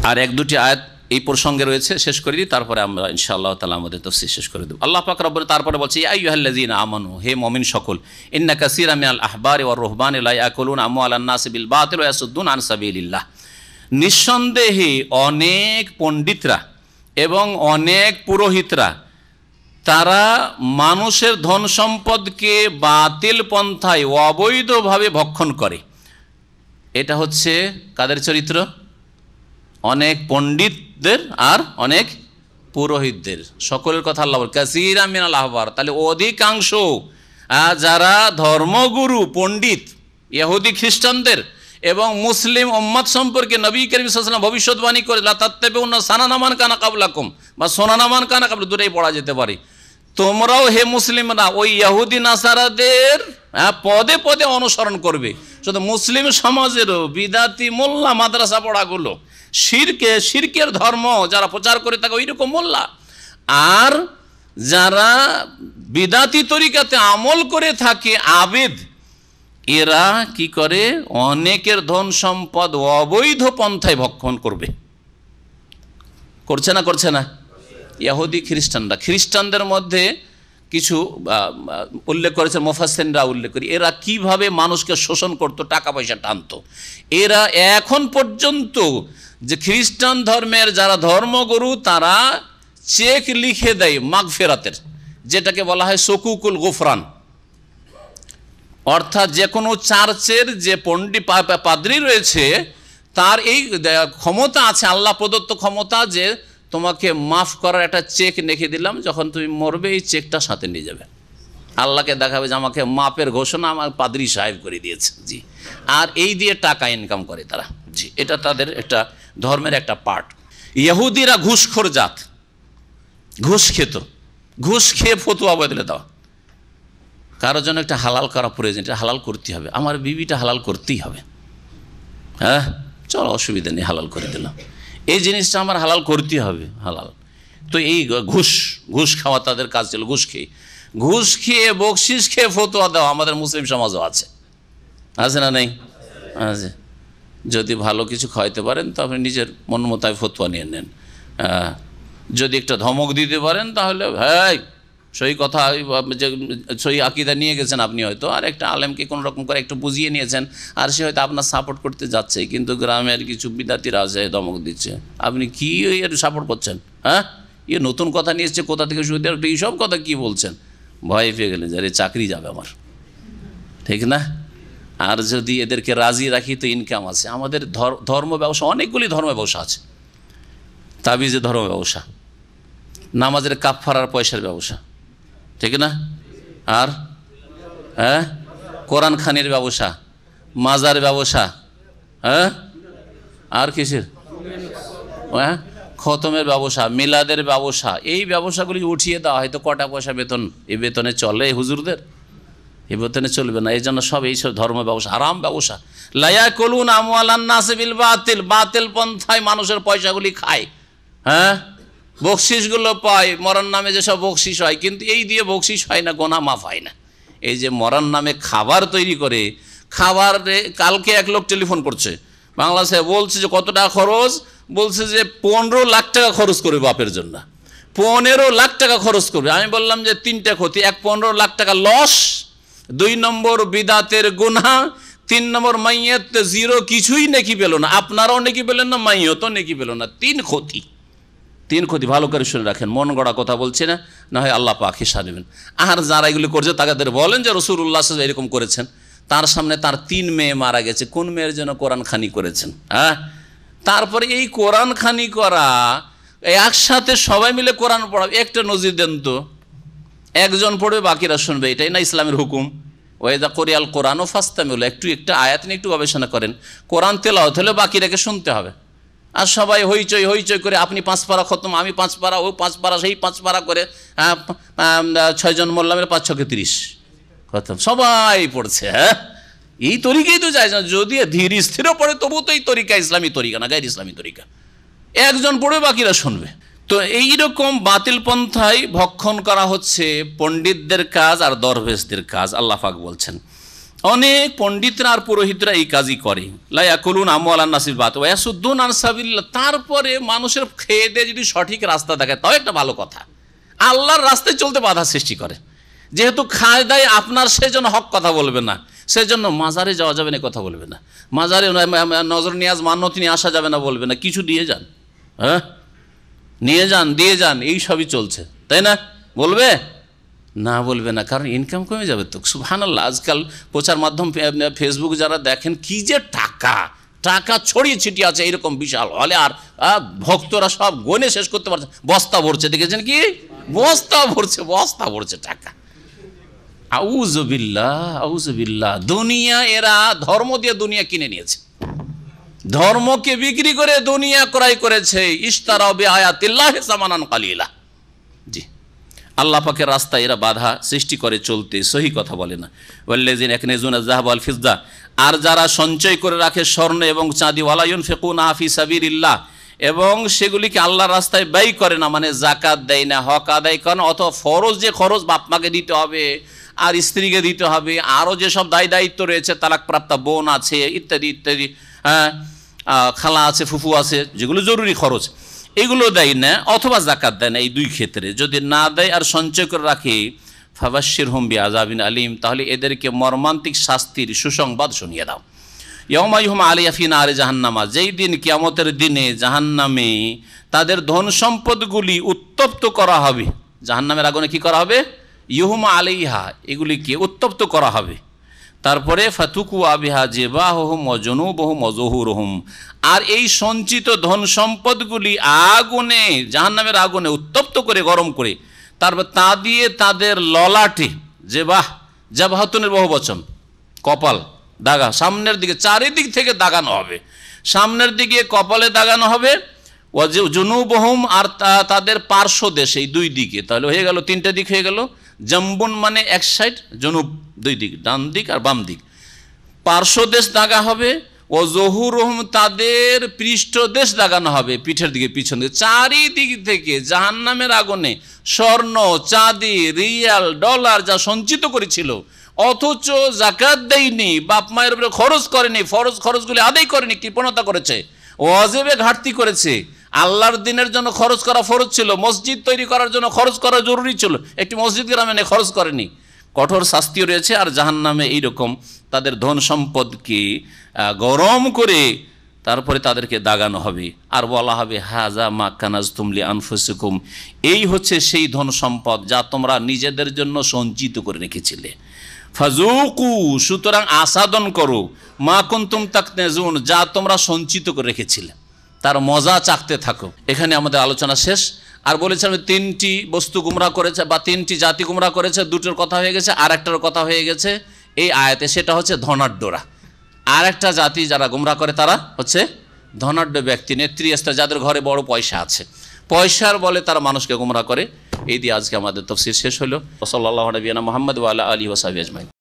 [SPEAKER 2] আর এক দুটি আয়াত এই প্রসঙ্গে রয়েছে শেষ করে দিই তারপরে আমরা ইনশাআল্লাহ তালা আমাদের তো শেষ করে দেবো আল্লাহ পাক রব্বর তারপরে বলছে আইহাল্লাজিন আমানু হে মমিন সকল ইন্না কাসির আমি আল আহবার ও রহমান আকলুন আমু আল্লাহ সিবিল বাতিল ওয়াসুদ্দুন আনসাবিল্লাহ নিঃসন্দেহে অনেক পণ্ডিতরা এবং অনেক পুরোহিতরা তারা মানুষের ধন সম্পদকে বাতিল পন্থায় অবৈধভাবে ভক্ষণ করে এটা হচ্ছে কাদের চরিত্র অনেক পণ্ডিতদের আর অনেক পুরোহিতদের সকলের কথা আল্লাহ কাসিরা মিনাল আহবার তাহলে অধিকাংশ যারা ধর্মগুরু পণ্ডিত ইহুদি খ্রিস্টানদের এবং মুসলিম ওম্মাদ সম্পর্কে নবী করিম সাল্লাম ভবিষ্যৎবাণী করে লাতাত্তেবে অন্য সানানামান কানা কাবলাকুম বা সোনানামান কানা কাবলা দুটাই পড়া যেতে পারে তোমরাও হে মুসলিমরা ওই ইয়াহুদি নাসারাদের পদে পদে অনুসরণ করবে শুধু মুসলিম সমাজেরও বিদাতি মোল্লা মাদ্রাসা পড়াগুলো শিরকে সিরকের ধর্ম যারা প্রচার করে থাকে ওই রকম মোল্লা আর যারা বিদাতি তরিকাতে আমল করে থাকে আবেদ এরা কি করে অনেকের ধন সম্পদ অবৈধ পন্থায় ভক্ষণ করবে করছে না করছে না ইয়াহুদি খ্রিস্টানরা খ্রিস্টানদের মধ্যে কিছু উল্লেখ করেছেন মোফাসেনরা উল্লেখ করি এরা কিভাবে মানুষকে শোষণ করত টাকা পয়সা টানত এরা এখন পর্যন্ত যে খ্রিস্টান ধর্মের যারা ধর্মগুরু তারা চেক লিখে দেয় মাঘ ফেরাতের যেটাকে বলা হয় সকুকুল গোফরান অর্থাৎ যে কোনো চার্চের যে পণ্ডি পাদ্রি রয়েছে তার এই ক্ষমতা আছে আল্লাহ প্রদত্ত ক্ষমতা যে তোমাকে মাফ করার একটা চেক রেখে দিলাম যখন তুমি মরবে এই চেকটা সাথে নিয়ে যাবে আল্লাহকে দেখাবে যে আমাকে মাপের ঘোষণা আমার পাদ্রি সাহেব করে দিয়েছে জি আর এই দিয়ে টাকা ইনকাম করে তারা জি এটা তাদের একটা ধর্মের একটা পার্ট ইহুদিরা ঘুষখোর জাত ঘুষ খেত ঘুষ খেয়ে ফতুয়া বদলে দাও কারোর জন্য একটা হালাল করা প্রয়োজন এটা হালাল করতে হবে আমার বিবিটা হালাল করতেই হবে হ্যাঁ চলো অসুবিধা নেই হালাল করে দিলাম এই জিনিসটা আমার হালাল করতে হবে হালাল তো এই ঘুষ ঘুষ খাওয়া তাদের কাজ ছিল ঘুষ খেয়ে ঘুষ খেয়ে বকশিস খেয়ে ফতোয়া দেওয়া আমাদের মুসলিম সমাজও আছে আছে না নেই আছে যদি ভালো কিছু খাওয়াইতে পারেন তো আপনি নিজের মন মতায় ফতোয়া নিয়ে নেন যদি একটা ধমক দিতে পারেন তাহলে হ্যাঁ সই কথা যে সই আকিদা নিয়ে গেছেন আপনি হয়তো আর একটা আলেমকে কোনো রকম করে একটু বুঝিয়ে নিয়েছেন আর সে হয়তো আপনার সাপোর্ট করতে যাচ্ছে কিন্তু গ্রামের কিছু বিদ্যার্থীরা আছে দমক দিচ্ছে আপনি কী আর সাপোর্ট করছেন হ্যাঁ ইয়ে নতুন কথা নিয়ে এসছে কোথা থেকে শুরু দেওয়ার এইসব কথা কি বলছেন ভয় পেয়ে গেলেন যে চাকরি যাবে আমার ঠিক না আর যদি এদেরকে রাজি রাখি তো ইনকাম আছে আমাদের ধর্ম ব্যবসা অনেকগুলি ধর্ম ব্যবসা আছে তাবিজের ধর্ম ব্যবসা নামাজের কাপ ফারার পয়সার ব্যবসা ঠিক না আর হ্যাঁ কোরআন খানির ব্যবসা মাজার ব্যবসা হ্যাঁ আর কিসের হ্যাঁ খতমের ব্যবসা মিলাদের ব্যবসা এই ব্যবসাগুলি উঠিয়ে দেওয়া হয়তো কটা পয়সা বেতন এ বেতনে চলে হুজুরদের এ বেতনে চলবে না এই জন্য সব এইসব ধর্ম ব্যবসা আরাম ব্যবসা লাইয়া কলুন আমাল বাতিল বাতিল পন্থায় মানুষের পয়সাগুলি খায় হ্যাঁ বকশিসগুলো পায় মরার নামে যেসব বকশিস হয় কিন্তু এই দিয়ে বকশিস হয় না গোনা মাফ হয় না এই যে মরার নামে খাবার তৈরি করে খাবারে কালকে এক লোক টেলিফোন করছে বাংলা সাহেব বলছে যে কত টাকা খরচ বলছে যে পনেরো লাখ টাকা খরচ করবে বাপের জন্য পনেরো লাখ টাকা খরচ করবে আমি বললাম যে তিনটা ক্ষতি এক পনেরো লাখ টাকা লস দুই নম্বর বিদাতের গুনা তিন নম্বর মাইয়ের জিরো কিছুই নেকি পেল না আপনারাও নেকি পেলেন না মাইয়তও নেকি পেল না তিন ক্ষতি তিন ক্ষতি ভালো করে শুনে রাখেন মন গড়া কথা বলছি না না হয় আল্লাহ পাক হিসা নেবেন আর যারা এগুলি করছে তাদের বলেন যে রসুল্লাহ এরকম করেছেন তার সামনে তার তিন মেয়ে মারা গেছে কোন মেয়ের জন্য কোরআন খানি করেছেন হ্যাঁ তারপরে এই কোরআন খানি করা একসাথে সবাই মিলে কোরআন পড়াবে একটা নজির দেন তো একজন পড়বে বাকিরা শুনবে এটাই না ইসলামের হুকুম ওয়েদা কোরিয়াল কোরআন ও ফাস্তামিউল একটু একটা আয়াত নিয়ে একটু গবেষণা করেন কোরআন তেলাওত হলে বাকিরাকে শুনতে হবে আর সবাই হইচই হইচই করে আপনি পাঁচ পাড়া খতম আমি পাঁচ পাড়া ও পাঁচ পাড়া সেই পাঁচ পাড়া করে হ্যাঁ, ছয়জন মোল্লামের পাঁচ ছকে তিরিশ খতম সবাই পড়ছে হ্যাঁ এই তরিকাই তো যায় না যদি ধীর স্থির পড়ে তবু তো এই তরিকা ইসলামী তরিকা না গাই ইসলামী তরিকা একজন পড়বে বাকিরা শুনবে তো এইরকম বাতিল পন্থায় ভক্ষণ করা হচ্ছে পণ্ডিতদের কাজ আর দরভেশদের কাজ আল্লাহাক বলছেন অনেক পণ্ডিতরা আর পুরোহিতরা এই কাজই করে লাইয়াকুলুন আমল আন্নাসির বাত ওয়াসুদ্দুন আনসাবিল্লা তারপরে মানুষের খেয়ে দিয়ে যদি সঠিক রাস্তা দেখায় তাও একটা ভালো কথা আল্লাহর রাস্তায় চলতে বাধা সৃষ্টি করে যেহেতু খায় আপনার আপনার সেজন্য হক কথা বলবে না সেজন্য মাজারে যাওয়া যাবে না কথা বলবে না মাজারে নজর নিয়াজ মান্য তিনি আসা যাবে না বলবে না কিছু দিয়ে যান হ্যাঁ নিয়ে যান দিয়ে যান এই সবই চলছে তাই না বলবে না বলবে না কারণ ইনকাম কমে যাবে তো সুহান আল্লাহ আজকাল প্রচার মাধ্যম ফেসবুক যারা দেখেন কি যে টাকা টাকা ছড়িয়ে ছিটিয়ে আছে এরকম বিশাল হলে আর ভক্তরা সব গনে শেষ করতে পারছে বস্তা ভরছে দেখেছেন কি বস্তা ভরছে বস্তা ভরছে টাকা আউজবিল্লা দুনিয়া এরা ধর্ম দিয়ে দুনিয়া কিনে নিয়েছে ধর্মকে বিক্রি করে দুনিয়া ক্রয় করেছে ইস্তারা বে আয়াতিল্লাহ সামানান কালিলা আল্লাহ পাকের রাস্তায় এরা বাধা সৃষ্টি করে চলতে সহি কথা বলে না ওয়াল্লেজিন এক নেজুনা জাহাব আল ফিজদা আর যারা সঞ্চয় করে রাখে স্বর্ণ এবং চাঁদি ওয়ালায়ুন ফেকুন আফি সাবির ইল্লাহ এবং সেগুলিকে আল্লাহ রাস্তায় ব্যয় করে না মানে জাকাত দেয় না হক আদায় করে না অথবা ফরজ যে খরচ বাপমাকে দিতে হবে আর স্ত্রীকে দিতে হবে আরও যেসব দায় দায়িত্ব রয়েছে তালাকপ্রাপ্তা বোন আছে ইত্যাদি ইত্যাদি হ্যাঁ খালা আছে ফুফু আছে যেগুলো জরুরি খরচ এগুলো দেয় না অথবা জাকাত দেয় না এই দুই ক্ষেত্রে যদি না দেয় আর সঞ্চয় করে রাখে ফাবাসির হোম আজাবিন আলিম তাহলে এদেরকে মর্মান্তিক শাস্তির সুসংবাদ শুনিয়ে দাও আলী আলিয়াফিন আরে জাহান্নামা যেই দিন কিয়ামতের দিনে জাহান্নামে তাদের ধন সম্পদগুলি উত্তপ্ত করা হবে জাহান্নামের আগুনে কি করা হবে ইহুমা আলিহা এগুলিকে উত্তপ্ত করা হবে তারপরে ফাতুকু আবিহা অজনু অজনুবহম অজহুরহম আর এই সঞ্চিত ধন সম্পদগুলি আগুনে জাহান্নামের আগুনে উত্তপ্ত করে গরম করে তারপর তা দিয়ে তাদের ললাটে যে বাহ জাবাহাতুনের বহু বচন কপাল দাগা সামনের দিকে চারিদিক থেকে দাগানো হবে সামনের দিকে কপালে দাগানো হবে ও যে জনু বহুম আর তাদের পার্শ্ব দেশ এই দুই দিকে তাহলে হয়ে গেল তিনটা দিক হয়ে গেল জম্বন মানে এক সাইড জনুব দুই দিক ডান দিক আর বাম দিক পার্শ্ব দেশ দাগা হবে ও জহুরহম তাদের পৃষ্ঠ দেশ দাগানো হবে পিঠের দিকে পিছন দিকে চারিদিক থেকে জাহান্নামের আগুনে স্বর্ণ চাঁদি রিয়াল ডলার যা সঞ্চিত করেছিল অথচ জাকাত দেয়নি বাপ মায়ের উপরে খরচ করেনি ফরজ খরচগুলি আদায় করেনি কৃপণতা করেছে অজেবে ঘাটতি করেছে আল্লাহর দিনের জন্য খরচ করা ফরজ ছিল মসজিদ তৈরি করার জন্য খরচ করা জরুরি ছিল একটি মসজিদ গ্রামে এনে খরচ করেনি কঠোর শাস্তিও রয়েছে আর জাহান নামে এইরকম তাদের ধন সম্পদকে গরম করে তারপরে তাদেরকে দাগানো হবে আর বলা হবে হাজা মা কানাজ তুমলি আনফুসুকুম এই হচ্ছে সেই ধন সম্পদ যা তোমরা নিজেদের জন্য সঞ্চিত করে রেখেছিলে ফাজুকু সুতরাং আসাদন করো মা কুন্তুম তাকনেজুন যা তোমরা সঞ্চিত করে রেখেছিলে তার মজা চাকতে থাকো এখানে আমাদের আলোচনা শেষ আর বলেছিলাম তিনটি বস্তু গুমরা করেছে বা তিনটি জাতি গুমরা করেছে দুটোর কথা হয়ে গেছে আর একটার কথা হয়ে গেছে এই আয়াতে সেটা হচ্ছে ধনাঢ্যরা আর একটা জাতি যারা গুমরা করে তারা হচ্ছে ধনাঢ্য ব্যক্তি নেতৃস্থায় যাদের ঘরে বড় পয়সা আছে পয়সার বলে তারা মানুষকে গুমরা করে এই দিয়ে আজকে আমাদের তফসির শেষ হলো সাল্লাহ নবীনা মোহাম্মদ ওয়ালা আলী ওসাবি আজমাই